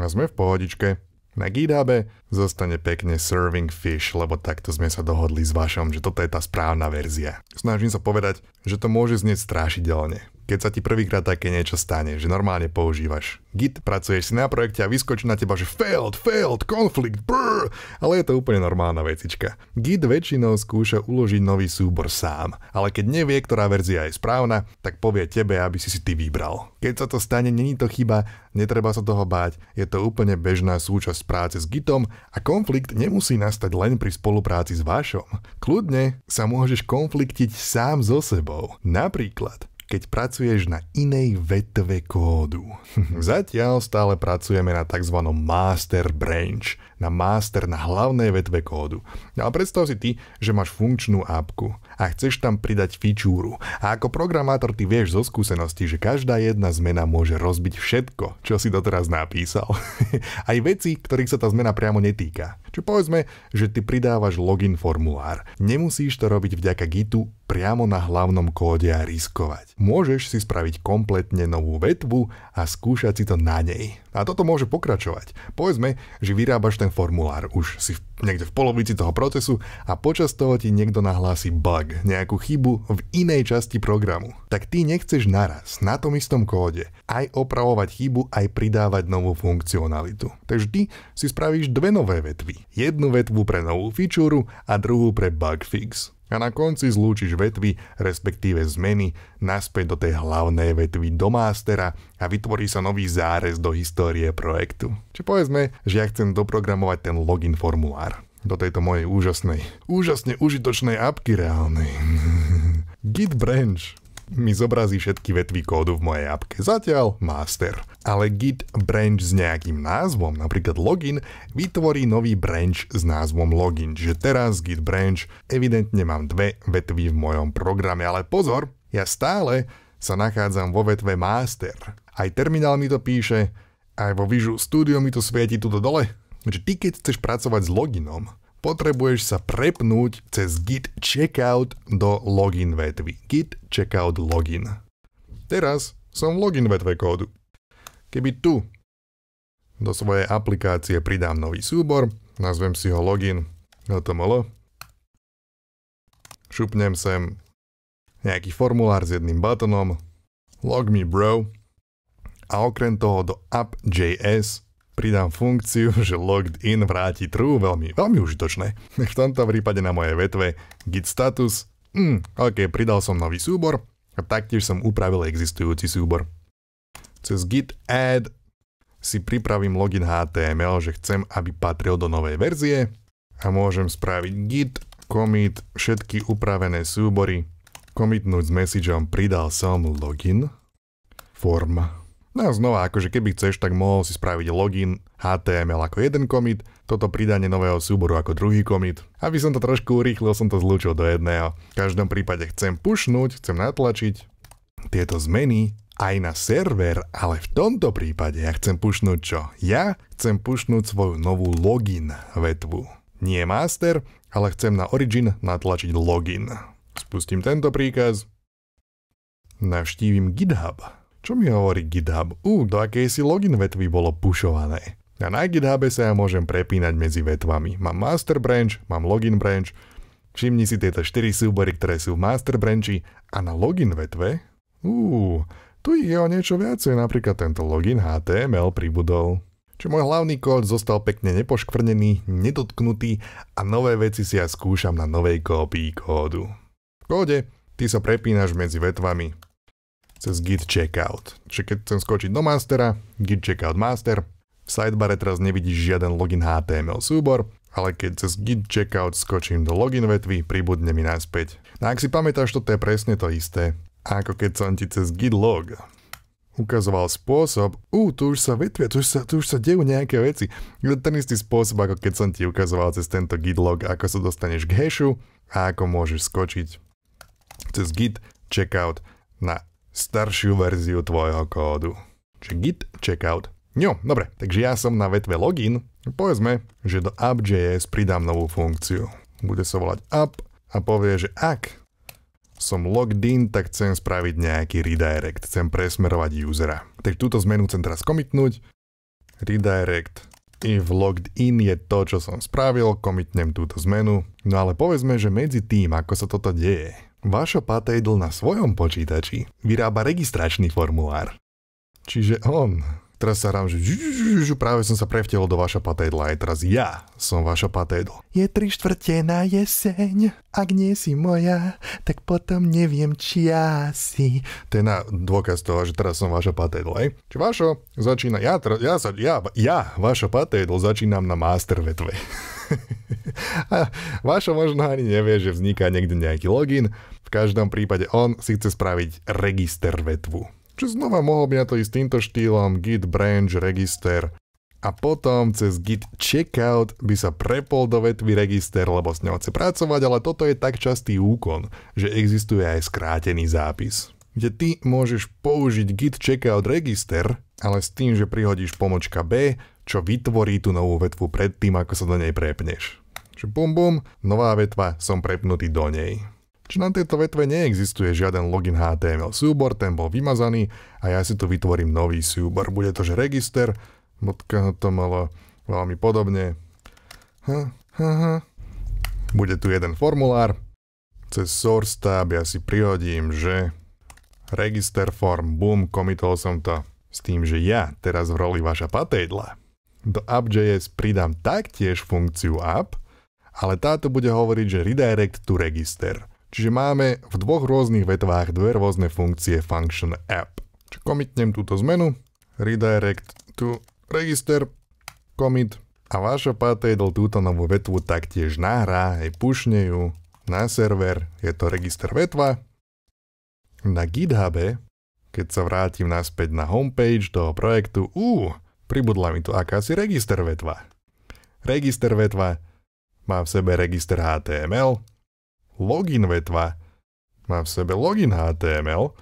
a sme v pohodičke. Na GitHube zostane pekne serving fish, lebo takto sme sa dohodli s vašom, že toto je tá správna verzia. Snažím sa povedať, že to môže znieť strašidelne keď sa ti prvýkrát také niečo stane, že normálne používaš Git, pracuješ si na projekte a vyskočí na teba, že failed, failed, conflict, brr, ale je to úplne normálna vecička. Git väčšinou skúša uložiť nový súbor sám, ale keď nevie, ktorá verzia je správna, tak povie tebe, aby si si ty vybral. Keď sa to stane, není to chyba, netreba sa toho báť, je to úplne bežná súčasť práce s Gitom a konflikt nemusí nastať len pri spolupráci s vašom. Kľudne sa môžeš konfliktiť sám so sebou. Napríklad, keď pracuješ na inej vetve kódu. Zatiaľ stále pracujeme na tzv. master branch, na master na hlavnej vetve kódu. No a predstav si ty, že máš funkčnú apku a chceš tam pridať fičúru. A ako programátor ty vieš zo skúsenosti, že každá jedna zmena môže rozbiť všetko, čo si doteraz napísal. Aj veci, ktorých sa tá zmena priamo netýka. Čo povedzme, že ty pridávaš login formulár. Nemusíš to robiť vďaka Gitu priamo na hlavnom kóde a riskovať. Môžeš si spraviť kompletne novú vetvu a skúšať si to na nej. A toto môže pokračovať. Povedzme, že vyrábaš ten formulár, už si niekde v polovici toho procesu a počas toho ti niekto nahlási bug, nejakú chybu v inej časti programu. Tak ty nechceš naraz na tom istom kóde aj opravovať chybu, aj pridávať novú funkcionalitu. Takže ty si spravíš dve nové vetvy. Jednu vetvu pre novú feature a druhú pre bug fix a na konci zlúčiš vetvy, respektíve zmeny, naspäť do tej hlavnej vetvy do mastera a vytvorí sa nový zárez do histórie projektu. Či povedzme, že ja chcem doprogramovať ten login formulár do tejto mojej úžasnej, úžasne užitočnej apky reálnej. Git branch mi zobrazí všetky vetvy kódu v mojej apke. Zatiaľ master. Ale git branch s nejakým názvom, napríklad login, vytvorí nový branch s názvom login. Čiže teraz git branch, evidentne mám dve vetvy v mojom programe, ale pozor, ja stále sa nachádzam vo vetve master. Aj terminál mi to píše, aj vo Visual Studio mi to svieti tuto dole. Čiže ty keď chceš pracovať s loginom, potrebuješ sa prepnúť cez git checkout do login vetvy. Git checkout login. Teraz som v login vetve kódu. Keby tu do svojej aplikácie pridám nový súbor, nazvem si ho login HTML, šupnem sem nejaký formulár s jedným batonom, log me bro, a okrem toho do app.js pridám funkciu, že logged in vráti true, veľmi, veľmi užitočné. V tomto prípade na mojej vetve git status, mm, ok, pridal som nový súbor a taktiež som upravil existujúci súbor. Cez git add si pripravím login HTML, že chcem, aby patril do novej verzie a môžem spraviť git commit všetky upravené súbory, commitnúť s messageom pridal som login, forma No a znova, akože keby chceš, tak mohol si spraviť login HTML ako jeden komit, toto pridanie nového súboru ako druhý komit. Aby som to trošku urýchlil, som to zlúčil do jedného. V každom prípade chcem pušnúť, chcem natlačiť tieto zmeny aj na server, ale v tomto prípade ja chcem pušnúť čo? Ja chcem pušnúť svoju novú login vetvu. Nie master, ale chcem na origin natlačiť login. Spustím tento príkaz. Navštívim GitHub čo mi hovorí GitHub? Ú, do akej si login vetvy bolo pušované. A na GitHube sa ja môžem prepínať medzi vetvami. Mám master branch, mám login branch, všimni si tieto 4 súbory, ktoré sú v master branchi a na login vetve, ú, tu je o niečo viacej, napríklad tento login HTML pribudol. Čo môj hlavný kód zostal pekne nepoškvrnený, nedotknutý a nové veci si ja skúšam na novej kópii kódu. V kóde ty sa prepínaš medzi vetvami, cez git checkout. Čiže keď chcem skočiť do mastera, git checkout master, v sidebare teraz nevidíš žiaden login HTML súbor, ale keď cez git checkout skočím do login vetvy, pribudne mi naspäť. No ak si pamätáš, toto je presne to isté, ako keď som ti cez git log ukazoval spôsob, ú, tu už sa vetvia, tu už sa, tu už sa dejú nejaké veci. Ten istý spôsob, ako keď som ti ukazoval cez tento git log, ako sa dostaneš k hashu a ako môžeš skočiť cez git checkout na staršiu verziu tvojho kódu. Čiže git checkout. No, dobre, takže ja som na vetve login. Povedzme, že do app.js pridám novú funkciu. Bude sa volať app a povie, že ak som logged in, tak chcem spraviť nejaký redirect, chcem presmerovať usera. Takže túto zmenu chcem teraz komitnúť. Redirect if logged in je to, čo som spravil, komitnem túto zmenu. No ale povedzme, že medzi tým, ako sa toto deje, Vašo Patejdl na svojom počítači vyrába registračný formulár. Čiže on. Teraz sa rám, že práve som sa prevtelil do Vaša patédla aj teraz ja som Vaša Patejdl. Je tri štvrte na jeseň, ak nie si moja, tak potom neviem, či ja si. To je na dôkaz toho, že teraz som Vaša Patejdl, aj? Či Vašo začína, ja, ja, ja, ja vaša Patejdl začínam na master vetve. A Vašo možno ani nevie, že vzniká niekde nejaký login, každom prípade on si chce spraviť register vetvu. Čo znova mohol by na to ísť týmto štýlom git branch register a potom cez git checkout by sa prepol do vetvy register, lebo s ňou chce pracovať, ale toto je tak častý úkon, že existuje aj skrátený zápis kde ty môžeš použiť git checkout register, ale s tým, že prihodíš pomočka B, čo vytvorí tú novú vetvu pred tým, ako sa do nej prepneš. Čiže bum bum, nová vetva, som prepnutý do nej. Čiže na tejto vetve neexistuje žiaden login HTML súbor, ten bol vymazaný a ja si tu vytvorím nový súbor. Bude to, že register, bodka to malo veľmi podobne. Ha, ha, ha. Bude tu jeden formulár. Cez source tab ja si prihodím, že register form, boom, komitol som to. S tým, že ja teraz v roli vaša patejdla. Do app.js pridám taktiež funkciu app, ale táto bude hovoriť, že redirect to register. Čiže máme v dvoch rôznych vetvách dve rôzne funkcie function app. Čiže komitnem túto zmenu, redirect to register, commit a vaša Patejdl túto novú vetvu taktiež nahrá, aj pušne ju na server, je to register vetva. Na Github, keď sa vrátim naspäť na homepage toho projektu, ú, pribudla mi tu akási register vetva. Register vetva má v sebe register HTML, login vetva má v sebe login HTML.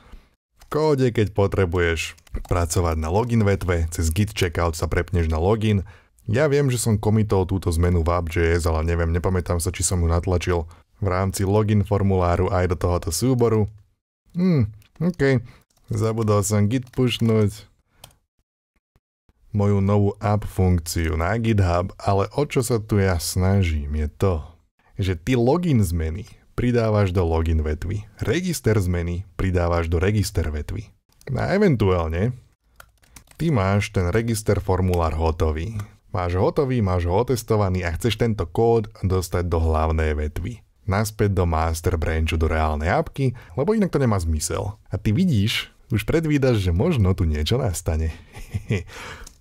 V kóde, keď potrebuješ pracovať na login vetve, cez git checkout sa prepneš na login. Ja viem, že som komitol túto zmenu v app.js, ale neviem, nepamätám sa, či som ju natlačil v rámci login formuláru aj do tohoto súboru. Hm, OK. Zabudol som git pushnúť moju novú app funkciu na GitHub, ale o čo sa tu ja snažím je to, že ty login zmeny pridávaš do login vetvy. Register zmeny pridávaš do register vetvy. A eventuálne, ty máš ten register formulár hotový. Máš hotový, máš ho otestovaný a chceš tento kód dostať do hlavnej vetvy naspäť do master branchu, do reálnej apky, lebo inak to nemá zmysel. A ty vidíš, už predvídaš, že možno tu niečo nastane.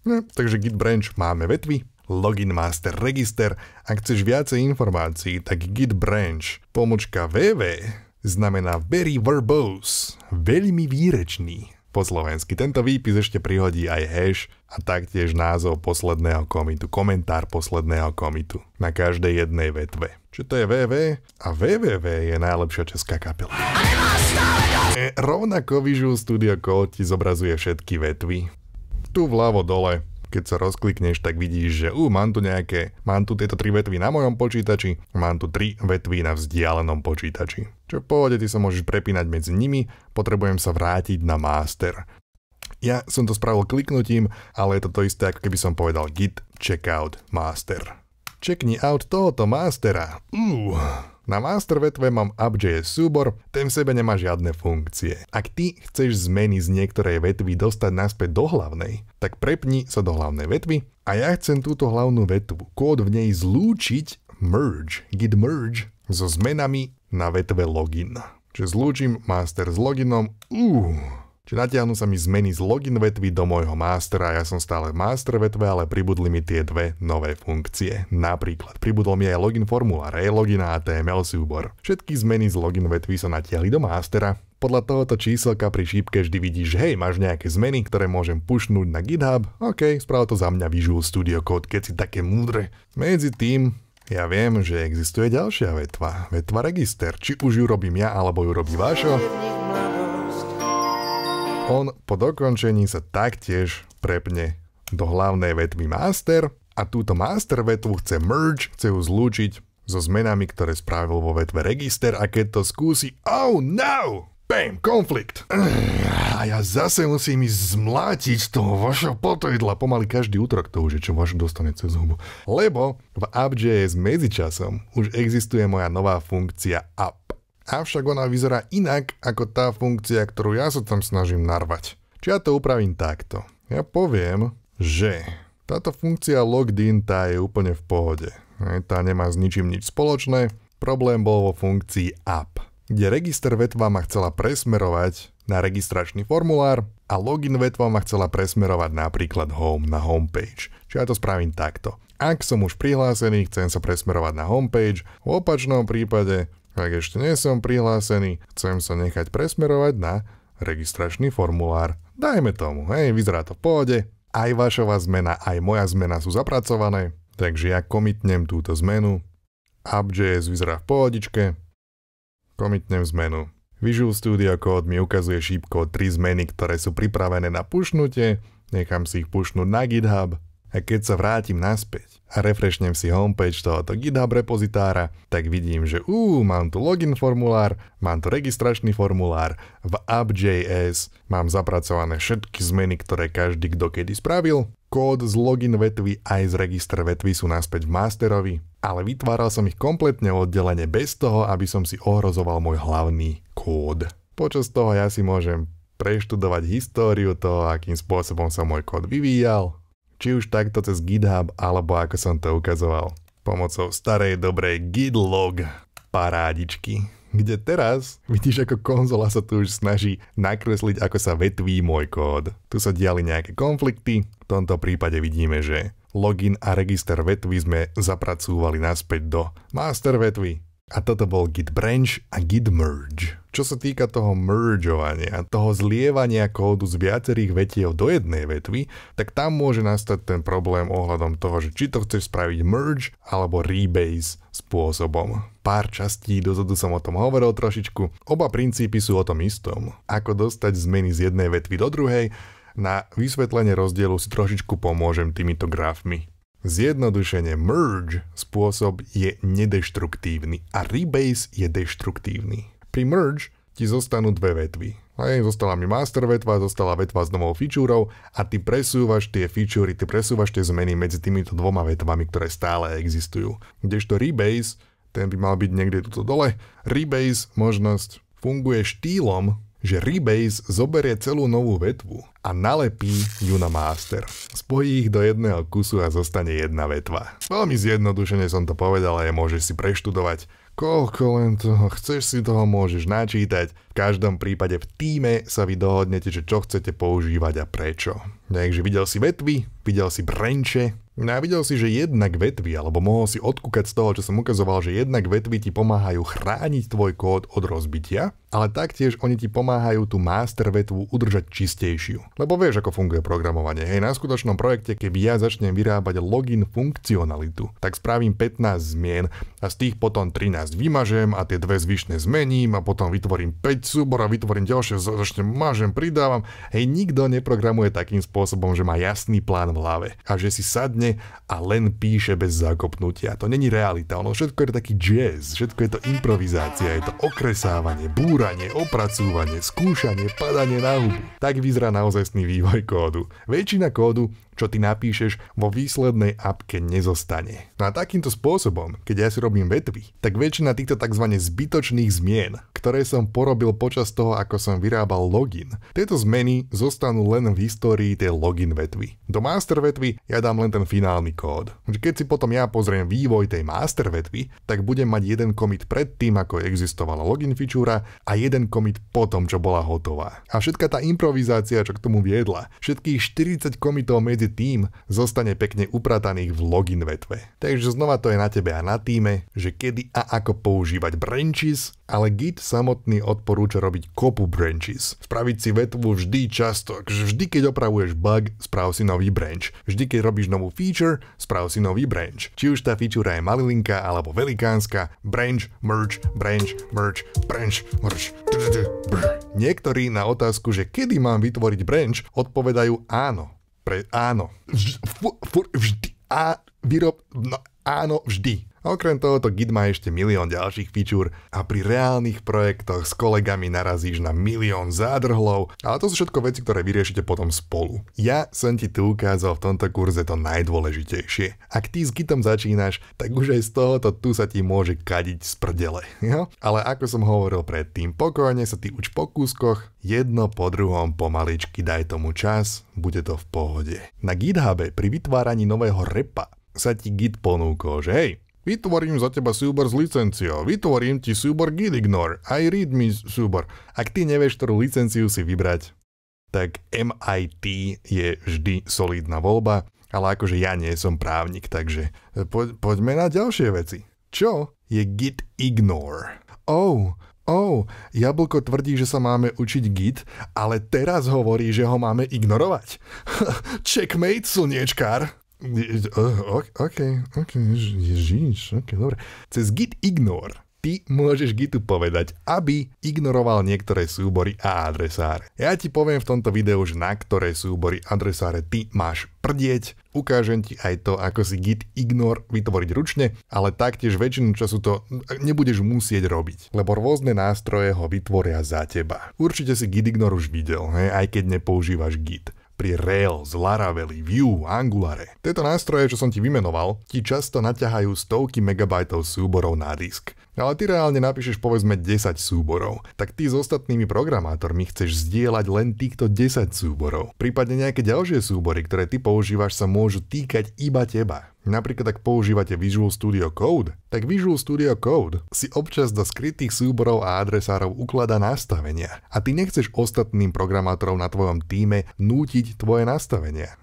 no, takže git branch máme vetvy, Login Master Register. Ak chceš viacej informácií, tak git branch pomočka www znamená very verbose, veľmi výrečný po slovensky. Tento výpis ešte prihodí aj hash a taktiež názov posledného komitu, komentár posledného komitu na každej jednej vetve. Čo to je VV? A VVV je najlepšia česká kapela. E, rovnako Visual Studio Code ti zobrazuje všetky vetvy. Tu vľavo dole keď sa rozklikneš, tak vidíš, že uh, mám tu nejaké, mám tu tieto tri vetvy na mojom počítači, mám tu tri vetvy na vzdialenom počítači. Čo v pohode, ty sa môžeš prepínať medzi nimi, potrebujem sa vrátiť na master. Ja som to spravil kliknutím, ale je to to isté, ako keby som povedal git checkout master. Checkni out tohoto mastera. Uh. Na master vetve mám AppJS súbor, ten v sebe nemá žiadne funkcie. Ak ty chceš zmeny z niektorej vetvy dostať naspäť do hlavnej, tak prepni sa do hlavnej vetvy a ja chcem túto hlavnú vetvu, kód v nej zlúčiť merge, git merge, so zmenami na vetve login. Čiže zlúčim master s loginom, uuuh, Čiže natiahnu sa mi zmeny z login vetvy do môjho mastera, ja som stále v master vetve, ale pribudli mi tie dve nové funkcie. Napríklad pribudol mi aj login formulár, aj login a HTML súbor. Všetky zmeny z login vetvy sa natiahli do mastera. Podľa tohoto číselka pri šípke vždy vidíš, hej, máš nejaké zmeny, ktoré môžem pušnúť na GitHub, ok, sprav to za mňa Visual Studio Code, keď si také múdre. Medzi tým ja viem, že existuje ďalšia vetva, vetva register. Či už ju robím ja, alebo ju robí Vašo. On po dokončení sa taktiež prepne do hlavnej vetvy master a túto master vetvu chce merge, chce ju zlúčiť so zmenami, ktoré spravil vo vetve register a keď to skúsi, oh no! Bam, konflikt. A ja zase musím ísť zmlátiť toho vašho potojdla. Pomaly každý útrok to už je, čo vaš dostane cez hubu. Lebo v AppJS medzičasom už existuje moja nová funkcia app avšak ona vyzerá inak ako tá funkcia, ktorú ja sa tam snažím narvať. Či ja to upravím takto. Ja poviem, že táto funkcia logged in tá je úplne v pohode. Tá nemá s ničím nič spoločné, problém bol vo funkcii app, kde register vetva ma chcela presmerovať na registračný formulár a login vetva ma chcela presmerovať napríklad home na homepage. Či ja to spravím takto. Ak som už prihlásený, chcem sa presmerovať na homepage, v opačnom prípade ak ešte nie som prihlásený, chcem sa nechať presmerovať na registračný formulár. Dajme tomu, hej, vyzerá to v pohode. Aj vašová zmena, aj moja zmena sú zapracované, takže ja komitnem túto zmenu. App.js vyzerá v pohodičke. Komitnem zmenu. Visual Studio Code mi ukazuje šípko 3 zmeny, ktoré sú pripravené na pušnutie. Nechám si ich pušnúť na GitHub. A keď sa vrátim naspäť, a refreshnem si homepage tohoto GitHub repozitára, tak vidím, že ú, mám tu login formulár, mám tu registračný formulár, v app.js mám zapracované všetky zmeny, ktoré každý kto kedy spravil, kód z login vetvy aj z registra vetvy sú naspäť v masterovi, ale vytváral som ich kompletne oddelenie bez toho, aby som si ohrozoval môj hlavný kód. Počas toho ja si môžem preštudovať históriu toho, akým spôsobom sa môj kód vyvíjal, či už takto cez GitHub, alebo ako som to ukazoval, pomocou starej dobrej GitLog parádičky kde teraz vidíš, ako konzola sa tu už snaží nakresliť, ako sa vetví môj kód. Tu sa diali nejaké konflikty, v tomto prípade vidíme, že login a register vetvy sme zapracúvali naspäť do master vetvy, a toto bol git branch a git merge. Čo sa týka toho mergeovania, toho zlievania kódu z viacerých vetiev do jednej vetvy, tak tam môže nastať ten problém ohľadom toho, že či to chceš spraviť merge alebo rebase spôsobom. Pár častí dozadu som o tom hovoril trošičku. Oba princípy sú o tom istom. Ako dostať zmeny z jednej vetvy do druhej, na vysvetlenie rozdielu si trošičku pomôžem týmito grafmi. Zjednodušenie merge spôsob je nedeštruktívny a rebase je deštruktívny. Pri merge ti zostanú dve vetvy. Hej, zostala mi master vetva, zostala vetva s novou fičúrou a ty presúvaš tie fičúry, ty presúvaš tie zmeny medzi týmito dvoma vetvami, ktoré stále existujú. Kdežto rebase, ten by mal byť niekde tuto dole, rebase možnosť funguje štýlom, že Rebase zoberie celú novú vetvu a nalepí ju na master. Spojí ich do jedného kusu a zostane jedna vetva. Veľmi zjednodušene som to povedal a je môžeš si preštudovať. Koľko len toho chceš si toho môžeš načítať. V každom prípade v týme sa vy dohodnete, že čo chcete používať a prečo. Takže videl si vetvy, videl si branche, No a videl si, že jednak vetvy, alebo mohol si odkúkať z toho, čo som ukazoval, že jednak vetvy ti pomáhajú chrániť tvoj kód od rozbitia, ale taktiež oni ti pomáhajú tú master vetvu udržať čistejšiu. Lebo vieš, ako funguje programovanie. Hej, na skutočnom projekte, keby ja začnem vyrábať login funkcionalitu, tak spravím 15 zmien a z tých potom 13 vymažem a tie dve zvyšné zmením a potom vytvorím 5 súbor a vytvorím ďalšie, začnem mažem, pridávam. Hej, nikto neprogramuje takým spôsobom, že má jasný plán v hlave a že si sadne plne a len píše bez zakopnutia. To není realita, ono všetko je taký jazz, všetko je to improvizácia, je to okresávanie, búranie, opracúvanie, skúšanie, padanie na hubu. Tak vyzerá naozajstný vývoj kódu. Väčšina kódu čo ty napíšeš, vo výslednej apke nezostane. No a takýmto spôsobom, keď ja si robím vetvy, tak väčšina týchto tzv. zbytočných zmien, ktoré som porobil počas toho, ako som vyrábal login, tieto zmeny zostanú len v histórii tej login vetvy. Do master vetvy ja dám len ten finálny kód. Keď si potom ja pozriem vývoj tej master vetvy, tak budem mať jeden commit pred tým, ako existovala login feature a jeden commit potom, čo bola hotová. A všetka tá improvizácia, čo k tomu viedla, všetkých 40 komitov medzi medzi tým zostane pekne uprataných v login vetve. Takže znova to je na tebe a na týme, že kedy a ako používať branches, ale Git samotný odporúča robiť kopu branches. Spraviť si vetvu vždy často, vždy keď opravuješ bug, sprav si nový branch. Vždy keď robíš novú feature, sprav si nový branch. Či už tá feature je malilinka alebo velikánska, branch, merge, branch, merge, branch, merge. Niektorí na otázku, že kedy mám vytvoriť branch, odpovedajú áno, pre, áno. Vž, fur, fur, vždy. A, výrob, no, áno, vždy. A okrem toho to Git má ešte milión ďalších fičúr a pri reálnych projektoch s kolegami narazíš na milión zádrhlov, ale to sú všetko veci, ktoré vyriešite potom spolu. Ja som ti tu ukázal v tomto kurze to najdôležitejšie. Ak ty s Gitom začínaš, tak už aj z tohoto tu sa ti môže kadiť z prdele. Jo? Ale ako som hovoril predtým, pokojne sa ty uč po kúskoch, jedno po druhom pomaličky daj tomu čas, bude to v pohode. Na GitHube pri vytváraní nového repa sa ti Git ponúkol, že hej, Vytvorím za teba súbor s licenciou, vytvorím ti súbor Gitignore, aj readme súbor. Ak ty nevieš, ktorú licenciu si vybrať, tak MIT je vždy solidná voľba, ale akože ja nie som právnik, takže e, po, poďme na ďalšie veci. Čo je Git Ignore? Oh, oh, jablko tvrdí, že sa máme učiť Git, ale teraz hovorí, že ho máme ignorovať. Checkmate, slniečkár! E, OK, OK, OK, ježiš, OK, dobre. Cez git ignore ty môžeš Gitu povedať, aby ignoroval niektoré súbory a adresáre. Ja ti poviem v tomto videu, že na ktoré súbory adresáre ty máš prdieť. Ukážem ti aj to, ako si Git ignore vytvoriť ručne, ale taktiež väčšinu času to e, nebudeš musieť robiť, lebo rôzne nástroje ho vytvoria za teba. Určite si Git ignore už videl, hej, aj keď nepoužívaš Git pri Rails, Laravel, Vue, Angulare. Tieto nástroje, čo som ti vymenoval, ti často naťahajú stovky megabajtov súborov na disk. No ale ty reálne napíšeš povedzme 10 súborov, tak ty s ostatnými programátormi chceš zdieľať len týchto 10 súborov. Prípadne nejaké ďalšie súbory, ktoré ty používaš, sa môžu týkať iba teba. Napríklad ak používate Visual Studio Code, tak Visual Studio Code si občas do skrytých súborov a adresárov ukladá nastavenia a ty nechceš ostatným programátorom na tvojom týme nútiť tvoje nastavenia.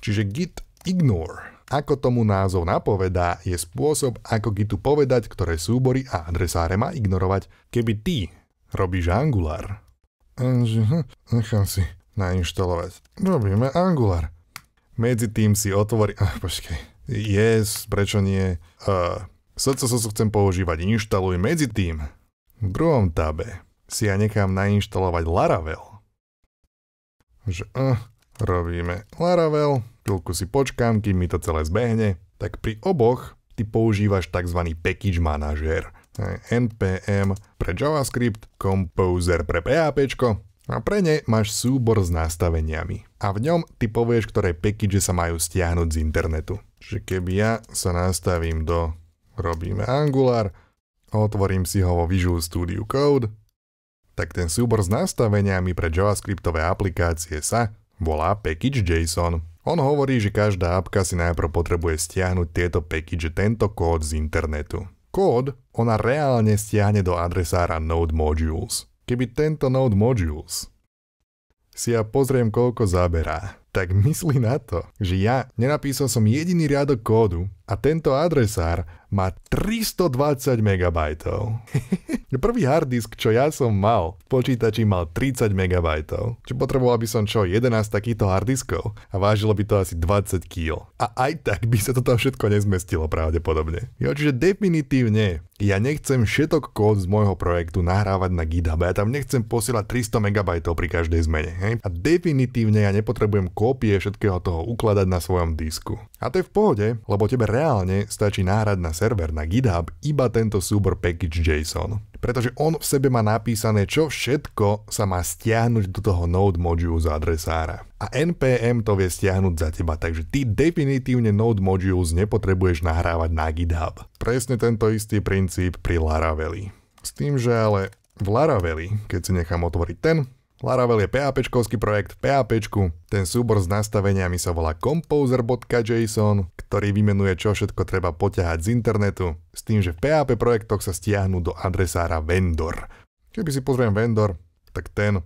Čiže git ignore ako tomu názov napovedá, je spôsob, ako tu povedať, ktoré súbory a adresáre má ignorovať, keby ty robíš Angular. Hm, nechám si nainštalovať. Robíme Angular. Medzi tým si otvorí... Ah, počkej. Yes, prečo nie? Uh, so chcem používať. Inštaluj medzi tým. V druhom tabe si ja nechám nainštalovať Laravel. Že, uh, robíme Laravel, chvíľku si počkám, kým mi to celé zbehne, tak pri oboch ty používaš tzv. package manager. NPM pre JavaScript, Composer pre PHP a pre ne máš súbor s nastaveniami. A v ňom ty povieš, ktoré package sa majú stiahnuť z internetu. Čiže keby ja sa nastavím do robíme Angular, otvorím si ho vo Visual Studio Code, tak ten súbor s nastaveniami pre javascriptové aplikácie sa Volá package JSON. On hovorí, že každá apka si najprv potrebuje stiahnuť tieto package, tento kód z internetu. Kód ona reálne stiahne do adresára node modules. Keby tento node modules si ja pozriem koľko zaberá, tak myslí na to, že ja nenapísal som jediný riadok kódu, a tento adresár má 320 MB. Prvý hard disk, čo ja som mal v počítači, mal 30 MB. Čo potreboval by som čo, 11 takýchto hard diskov a vážilo by to asi 20 kg. A aj tak by sa to tam všetko nezmestilo pravdepodobne. Jo, čiže definitívne ja nechcem všetok kód z môjho projektu nahrávať na GitHub, ja tam nechcem posielať 300 MB pri každej zmene. Hej? A definitívne ja nepotrebujem kópie všetkého toho ukladať na svojom disku. A to je v pohode, lebo tebe reálne stačí náhrať na server na GitHub iba tento súbor package.json. Pretože on v sebe má napísané, čo všetko sa má stiahnuť do toho Node module z adresára. A NPM to vie stiahnuť za teba, takže ty definitívne Node modules nepotrebuješ nahrávať na GitHub. Presne tento istý princíp pri Laraveli. S tým, že ale v Laraveli, keď si nechám otvoriť ten, Laravel je PHP projekt php Ten súbor s nastaveniami sa volá composer.json, ktorý vymenuje, čo všetko treba poťahať z internetu, s tým, že v PHP projektoch sa stiahnu do adresára vendor. Keby si pozriem vendor, tak ten...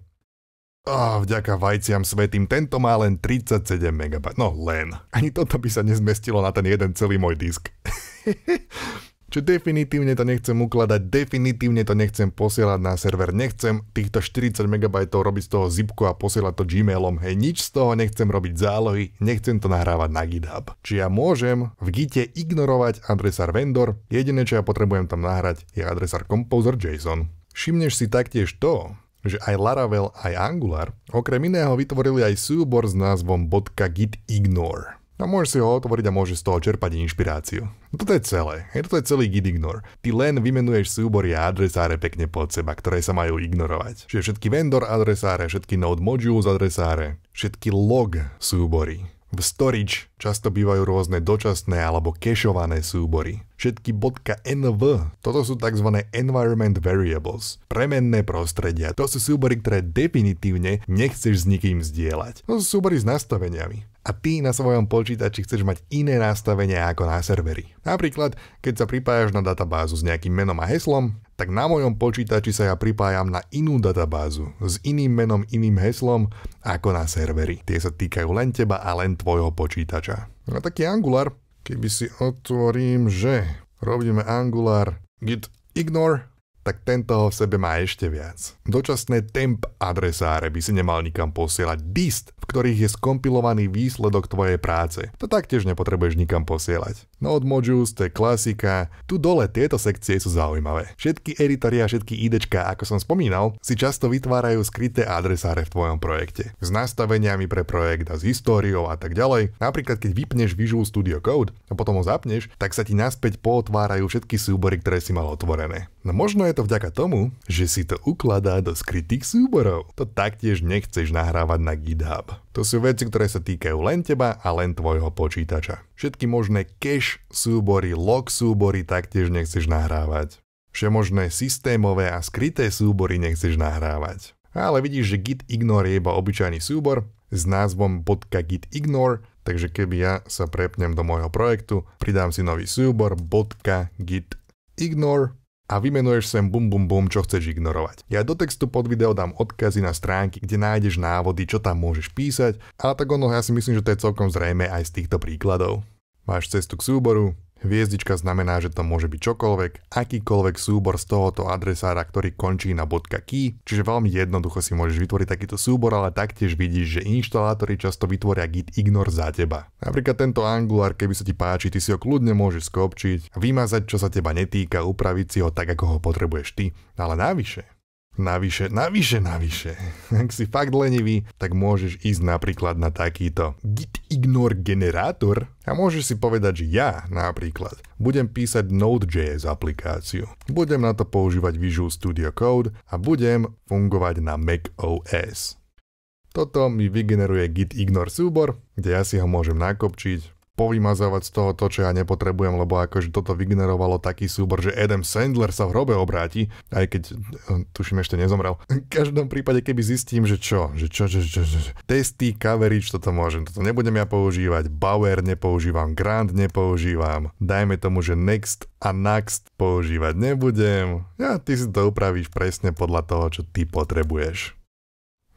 Oh, vďaka vajciam svetým, tento má len 37 MB. No len. Ani toto by sa nezmestilo na ten jeden celý môj disk. čo definitívne to nechcem ukladať, definitívne to nechcem posielať na server, nechcem týchto 40 MB robiť z toho zipku a posielať to Gmailom, hej, nič z toho nechcem robiť zálohy, nechcem to nahrávať na GitHub. Či ja môžem v Gite ignorovať adresár vendor, jediné čo ja potrebujem tam nahrať je adresár Composer JSON. Všimneš si taktiež to, že aj Laravel, aj Angular okrem iného vytvorili aj súbor s názvom .gitignore a no, môžeš si ho otvoriť a môžeš z toho čerpať inšpiráciu. Toto je celé. Je Toto je celý Gitignore. Ty len vymenuješ súbory a adresáre pekne pod seba, ktoré sa majú ignorovať. Čiže všetky vendor adresáre, všetky node modules adresáre, všetky log súbory. V storage často bývajú rôzne dočasné alebo kešované súbory. Všetky .env, toto sú tzv. environment variables, premenné prostredia. To sú súbory, ktoré definitívne nechceš s nikým zdieľať. To sú súbory s nastaveniami a ty na svojom počítači chceš mať iné nastavenia ako na serveri. Napríklad, keď sa pripájaš na databázu s nejakým menom a heslom, tak na mojom počítači sa ja pripájam na inú databázu s iným menom, iným heslom ako na serveri. Tie sa týkajú len teba a len tvojho počítača. No a taký Angular, keby si otvorím, že robíme Angular git ignore tak tento ho v sebe má ešte viac. Dočasné temp adresáre by si nemal nikam posielať. Dist, v ktorých je skompilovaný výsledok tvojej práce. To taktiež nepotrebuješ nikam posielať. No od Mojus, to je klasika. Tu dole tieto sekcie sú zaujímavé. Všetky editory a všetky ID, ako som spomínal, si často vytvárajú skryté adresáre v tvojom projekte. S nastaveniami pre projekt a s históriou a tak ďalej. Napríklad keď vypneš Visual Studio Code a potom ho zapneš, tak sa ti naspäť pootvárajú všetky súbory, ktoré si mal otvorené. No možno je to vďaka tomu, že si to ukladá do skrytých súborov. To taktiež nechceš nahrávať na GitHub. To sú veci, ktoré sa týkajú len teba a len tvojho počítača. Všetky možné cache súbory, log súbory taktiež nechceš nahrávať. Všemožné systémové a skryté súbory nechceš nahrávať. Ale vidíš, že git ignore je iba obyčajný súbor s názvom .git ignore, takže keby ja sa prepnem do môjho projektu, pridám si nový súbor .git ignore a vymenuješ sem bum bum bum, čo chceš ignorovať. Ja do textu pod video dám odkazy na stránky, kde nájdeš návody, čo tam môžeš písať, ale tak ono ja si myslím, že to je celkom zrejme aj z týchto príkladov. Máš cestu k súboru, Hviezdička znamená, že to môže byť čokoľvek, akýkoľvek súbor z tohoto adresára, ktorý končí na .key, čiže veľmi jednoducho si môžeš vytvoriť takýto súbor, ale taktiež vidíš, že inštalátory často vytvoria git ignore za teba. Napríklad tento Angular, keby sa ti páči, ty si ho kľudne môžeš skopčiť, vymazať, čo sa teba netýka, upraviť si ho tak, ako ho potrebuješ ty. Ale navyše, Navyše, navyše, navyše. Ak si fakt lenivý, tak môžeš ísť napríklad na takýto git ignore generátor a môžeš si povedať, že ja napríklad budem písať Node.js aplikáciu. Budem na to používať Visual Studio Code a budem fungovať na Mac OS. Toto mi vygeneruje git ignore súbor, kde ja si ho môžem nakopčiť povymazávať z toho to, čo ja nepotrebujem, lebo akože toto vygenerovalo taký súbor, že Adam Sandler sa v hrobe obráti, aj keď eh, tuším ešte nezomrel. V každom prípade, keby zistím, že čo, že čo, že čo, že, že. testy, coverage, toto môžem, toto nebudem ja používať, Bauer nepoužívam, Grant nepoužívam, dajme tomu, že Next a Next používať nebudem. Ja, ty si to upravíš presne podľa toho, čo ty potrebuješ.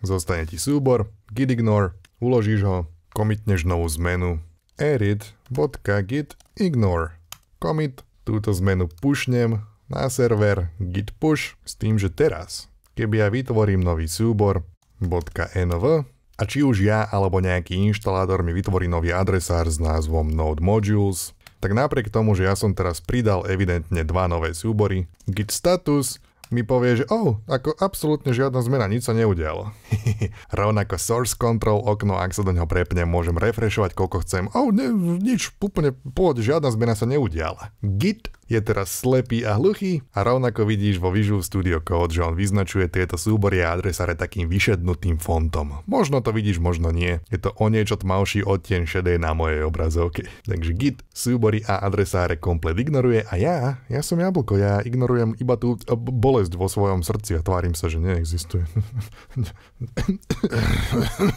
Zostane ti súbor, git ignore, uložíš ho, komitneš novú zmenu, edit.git ignore commit. Túto zmenu pušnem na server git push s tým, že teraz, keby ja vytvorím nový súbor .env a či už ja alebo nejaký inštalátor mi vytvorí nový adresár s názvom node modules, tak napriek tomu, že ja som teraz pridal evidentne dva nové súbory, git status mi povie, že oh, ako absolútne žiadna zmena, nič sa neudialo. Rovnako source control okno, ak sa do neho prepnem, môžem refreshovať koľko chcem. Oh, ne, nič, úplne pôvod, žiadna zmena sa neudiala. Git je teraz slepý a hluchý a rovnako vidíš vo Visual Studio Code, že on vyznačuje tieto súbory a adresáre takým vyšednutým fontom. Možno to vidíš, možno nie. Je to o niečo tmavší odtieň šedej na mojej obrazovke. Takže git, súbory a adresáre komplet ignoruje a ja, ja som jablko, ja ignorujem iba tú eh, bolesť vo svojom srdci a tvárim sa, že neexistuje.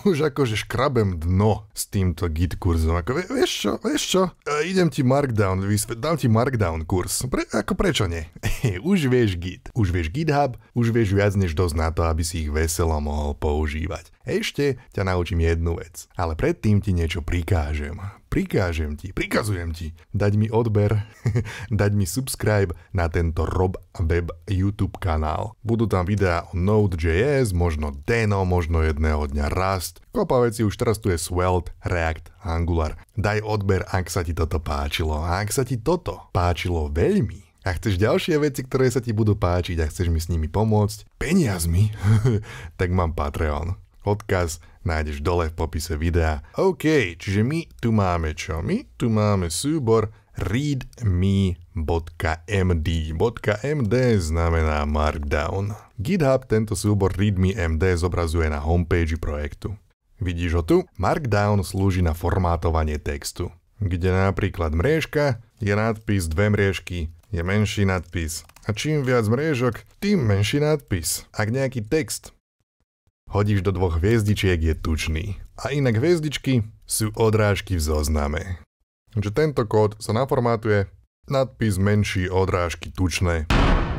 Už akože škrabem dno s týmto git kurzom. Ako, vieš čo, vieš čo, eh, idem ti markdown, dám ti markdown kurz kurz. Pre, ako prečo nie? už vieš Git, už vieš GitHub, už vieš viac než dosť na to, aby si ich veselo mohol používať. Ešte ťa naučím jednu vec, ale predtým ti niečo prikážem. Prikážem ti, prikazujem ti, dať mi odber, dať mi subscribe na tento Rob Web YouTube kanál. Budú tam videá o Node.js, možno Deno, možno jedného dňa Rust, kopa veci už teraz tu je Svelte, React, Angular. Daj odber, ak sa ti toto páčilo. A ak sa ti toto páčilo veľmi, a chceš ďalšie veci, ktoré sa ti budú páčiť a chceš mi s nimi pomôcť peniazmi, tak mám Patreon. Odkaz nájdeš dole v popise videa. OK, čiže my tu máme čo? My tu máme súbor readme.md. .md znamená Markdown. GitHub tento súbor readme.md zobrazuje na homepage projektu. Vidíš ho tu? Markdown slúži na formátovanie textu, kde napríklad mriežka je nadpis dve mriežky, je menší nadpis. A čím viac mriežok, tým menší nadpis. Ak nejaký text hodíš do dvoch hviezdičiek, je tučný. A inak hviezdičky sú odrážky v zozname. Takže tento kód sa naformátuje, nadpis menší odrážky tučné.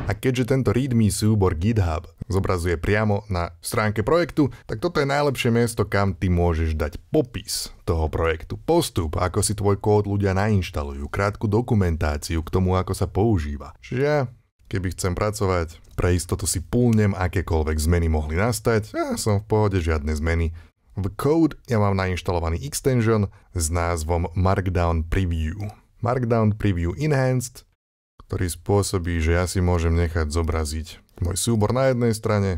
A keďže tento readme súbor GitHub zobrazuje priamo na stránke projektu, tak toto je najlepšie miesto, kam ty môžeš dať popis toho projektu, postup, ako si tvoj kód ľudia nainštalujú, krátku dokumentáciu k tomu, ako sa používa. Čiže ja, keby chcem pracovať, pre istotu si púlnem, akékoľvek zmeny mohli nastať, ja som v pohode, žiadne zmeny. V Code ja mám nainštalovaný extension s názvom Markdown Preview. Markdown Preview Enhanced ktorý spôsobí, že ja si môžem nechať zobraziť môj súbor na jednej strane,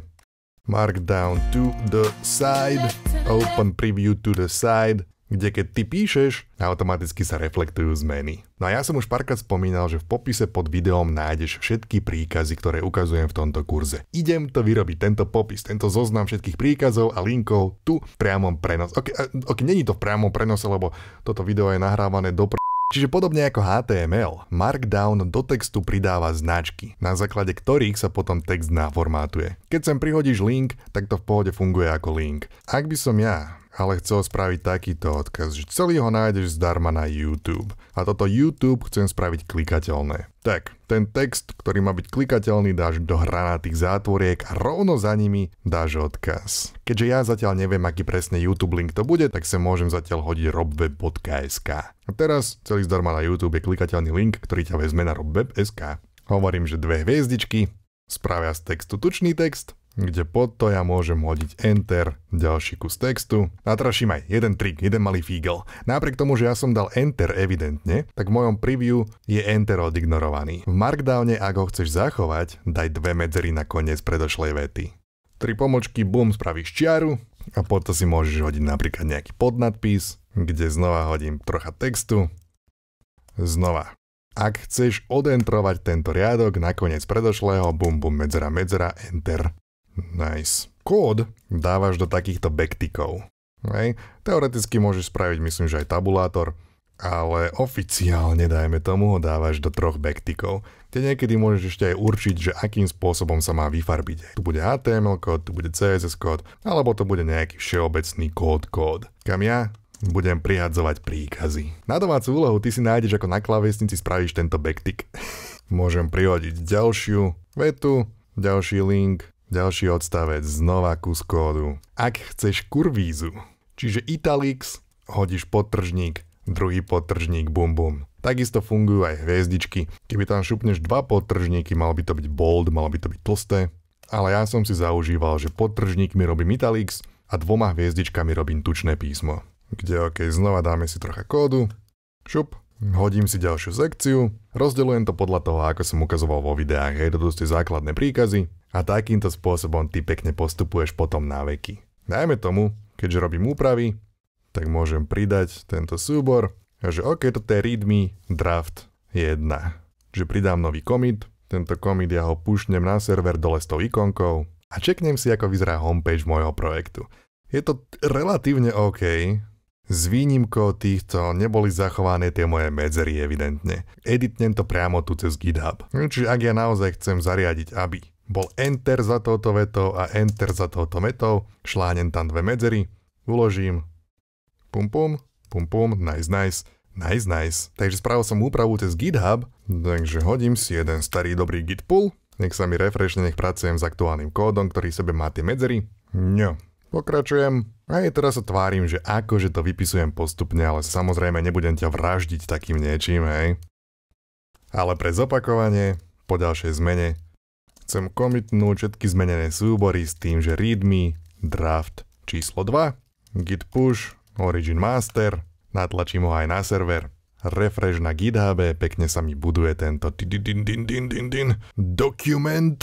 markdown to the side, open preview to the side, kde keď ty píšeš, automaticky sa reflektujú zmeny. No a ja som už párkrát spomínal, že v popise pod videom nájdeš všetky príkazy, ktoré ukazujem v tomto kurze. Idem to vyrobiť, tento popis, tento zoznam všetkých príkazov a linkov tu v priamom prenose. Ok, eh, ok, není to v priamom prenose, lebo toto video je nahrávané do pr- Čiže podobne ako HTML, Markdown do textu pridáva značky, na základe ktorých sa potom text naformátuje. Keď sem prihodíš link, tak to v pohode funguje ako link. Ak by som ja ale chcel spraviť takýto odkaz, že celý ho nájdeš zdarma na YouTube. A toto YouTube chcem spraviť klikateľné. Tak, ten text, ktorý má byť klikateľný, dáš do hranatých zátvoriek a rovno za nimi dáš odkaz. Keďže ja zatiaľ neviem, aký presne YouTube link to bude, tak sa môžem zatiaľ hodiť robweb.sk. A teraz celý zdarma na YouTube je klikateľný link, ktorý ťa vezme na robweb.sk. Hovorím, že dve hviezdičky, spravia z textu tučný text kde pod to ja môžem hodiť Enter, ďalší kus textu. Natraším aj jeden trik, jeden malý fígel. Napriek tomu, že ja som dal Enter evidentne, tak v mojom preview je Enter odignorovaný. V Markdowne, ak ho chceš zachovať, daj dve medzery na koniec predošlej vety. Tri pomočky, bum, spravíš čiaru a pod to si môžeš hodiť napríklad nejaký podnadpis, kde znova hodím trocha textu. Znova ak chceš odentrovať tento riadok, nakoniec predošlého, bum bum medzera medzera, enter. Nice. Kód dávaš do takýchto backtickov. Hej. Teoreticky môžeš spraviť, myslím, že aj tabulátor, ale oficiálne, dajme tomu, ho dávaš do troch backtickov, kde niekedy môžeš ešte aj určiť, že akým spôsobom sa má vyfarbiť. Tu bude HTML kód, tu bude CSS kód, alebo to bude nejaký všeobecný kód kód. Kam ja budem prihadzovať príkazy. Na domácu úlohu ty si nájdeš, ako na klavesnici spravíš tento backtick. Môžem prihodiť ďalšiu vetu, ďalší link, ďalší odstavec, znova kus kódu. Ak chceš kurvízu, čiže italics, hodíš podtržník, druhý podtržník, bum bum. Takisto fungujú aj hviezdičky. Keby tam šupneš dva podtržníky, malo by to byť bold, malo by to byť tlsté. Ale ja som si zaužíval, že mi robím italics a dvoma hviezdičkami robím tučné písmo. Kde ok, znova dáme si trocha kódu. Šup, Hodím si ďalšiu sekciu, rozdeľujem to podľa toho, ako som ukazoval vo videách, hej, toto sú základné príkazy a takýmto spôsobom ty pekne postupuješ potom na veky. Najmä tomu, keďže robím úpravy, tak môžem pridať tento súbor, že OK, toto je readme draft 1. Že pridám nový commit, tento commit ja ho pušnem na server dole s tou ikonkou a čeknem si, ako vyzerá homepage môjho projektu. Je to relatívne OK, s výnimkou týchto neboli zachované tie moje medzery evidentne. Editnem to priamo tu cez GitHub. Hm, čiže ak ja naozaj chcem zariadiť, aby bol Enter za touto vetou a Enter za touto metou, šlánem tam dve medzery, uložím, pum pum, pum pum, nice nice, nice nice. Takže spravil som úpravu cez GitHub, takže hodím si jeden starý dobrý git pull, nech sa mi refreshne, nech pracujem s aktuálnym kódom, ktorý sebe má tie medzery. No, Pokračujem. A aj teraz sa tvárim, že akože to vypisujem postupne, ale samozrejme nebudem ťa vraždiť takým niečím, hej. Ale pre zopakovanie, po ďalšej zmene, chcem komitnúť všetky zmenené súbory s tým, že readme, draft číslo 2, git push, origin master, natlačím ho aj na server, refresh na GitHub, pekne sa mi buduje tento dokument,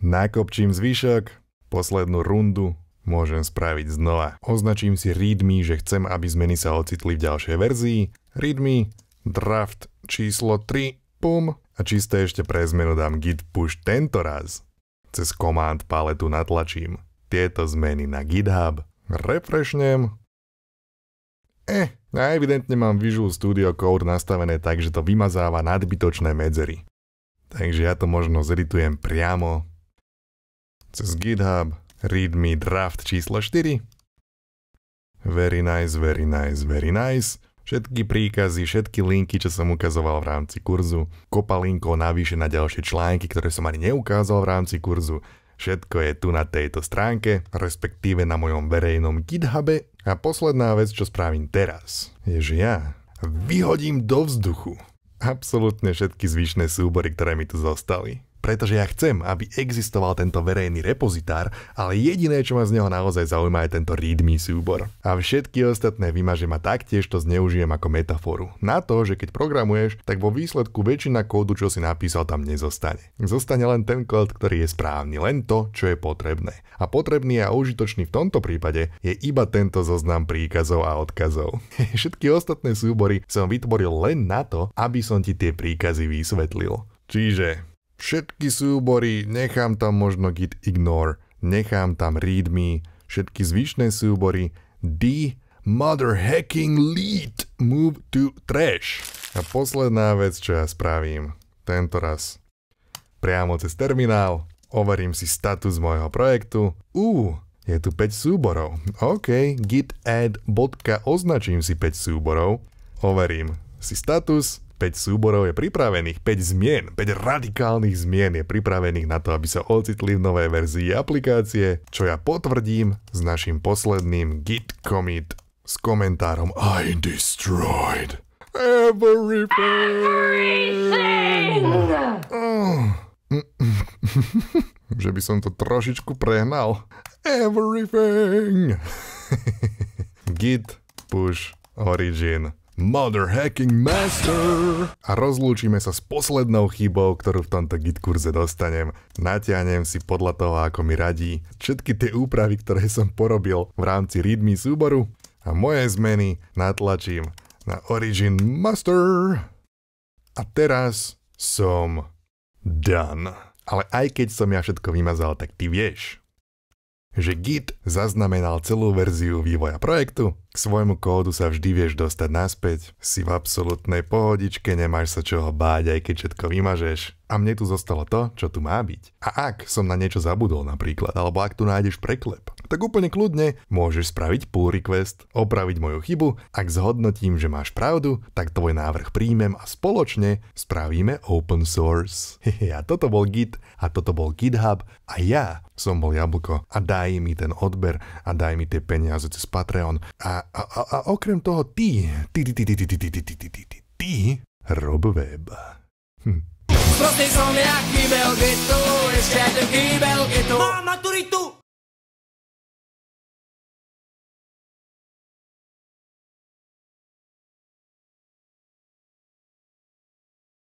nakopčím zvyšok, poslednú rundu, môžem spraviť znova. Označím si readme, že chcem, aby zmeny sa ocitli v ďalšej verzii. Readme, draft číslo 3, pum. A čisté ešte pre zmenu dám git push tento raz. Cez command paletu natlačím tieto zmeny na GitHub, refreshnem. Eh, a evidentne mám Visual Studio Code nastavené tak, že to vymazáva nadbytočné medzery. Takže ja to možno zeditujem priamo cez GitHub, readme draft číslo 4. Very nice, very nice, very nice. Všetky príkazy, všetky linky, čo som ukazoval v rámci kurzu, kopa linkov navyše na ďalšie články, ktoré som ani neukázal v rámci kurzu, všetko je tu na tejto stránke, respektíve na mojom verejnom GitHube. A posledná vec, čo spravím teraz, je, že ja vyhodím do vzduchu absolútne všetky zvyšné súbory, ktoré mi tu zostali pretože ja chcem, aby existoval tento verejný repozitár, ale jediné, čo ma z neho naozaj zaujíma, je tento readme súbor. A všetky ostatné vymažem a taktiež to zneužijem ako metaforu. Na to, že keď programuješ, tak vo výsledku väčšina kódu, čo si napísal, tam nezostane. Zostane len ten kód, ktorý je správny, len to, čo je potrebné. A potrebný a užitočný v tomto prípade je iba tento zoznam príkazov a odkazov. všetky ostatné súbory som vytvoril len na to, aby som ti tie príkazy vysvetlil. Čiže všetky súbory, nechám tam možno git ignore, nechám tam readme, všetky zvyšné súbory, D, mother hacking lead, move to trash. A posledná vec, čo ja spravím, tento raz, priamo cez terminál, overím si status mojho projektu, U, je tu 5 súborov, OK, git add bodka, označím si 5 súborov, overím si status, 5 súborov je pripravených, 5 zmien, 5 radikálnych zmien je pripravených na to, aby sa ocitli v novej verzii aplikácie, čo ja potvrdím s našim posledným git commit s komentárom I destroyed everything. Že by som to trošičku prehnal. Everything. Git push origin Mother Hacking Master! A rozlúčime sa s poslednou chybou, ktorú v tomto git kurze dostanem. Natiahnem si podľa toho, ako mi radí, všetky tie úpravy, ktoré som porobil v rámci readme súboru a moje zmeny natlačím na Origin Master. A teraz som done. Ale aj keď som ja všetko vymazal, tak ty vieš, že Git zaznamenal celú verziu vývoja projektu k svojmu kódu sa vždy vieš dostať naspäť, si v absolútnej pohodičke, nemáš sa čoho báť, aj keď všetko vymažeš. A mne tu zostalo to, čo tu má byť. A ak som na niečo zabudol napríklad, alebo ak tu nájdeš preklep, tak úplne kľudne môžeš spraviť pull request, opraviť moju chybu, ak zhodnotím, že máš pravdu, tak tvoj návrh príjmem a spoločne spravíme open source. Hehe, a toto bol Git, a toto bol GitHub, a ja som bol jablko. A daj mi ten odber, a daj mi tie peniaze cez Patreon, a a, a, a, okrem toho ty, ty, ty, ty, ty, ty, ty, ty, ty, ty, ty, ty, ty, ty, Rob Web. Hm. Prostý som jak kýbel, kde ešte aj ten kýbel, kde Mám maturitu!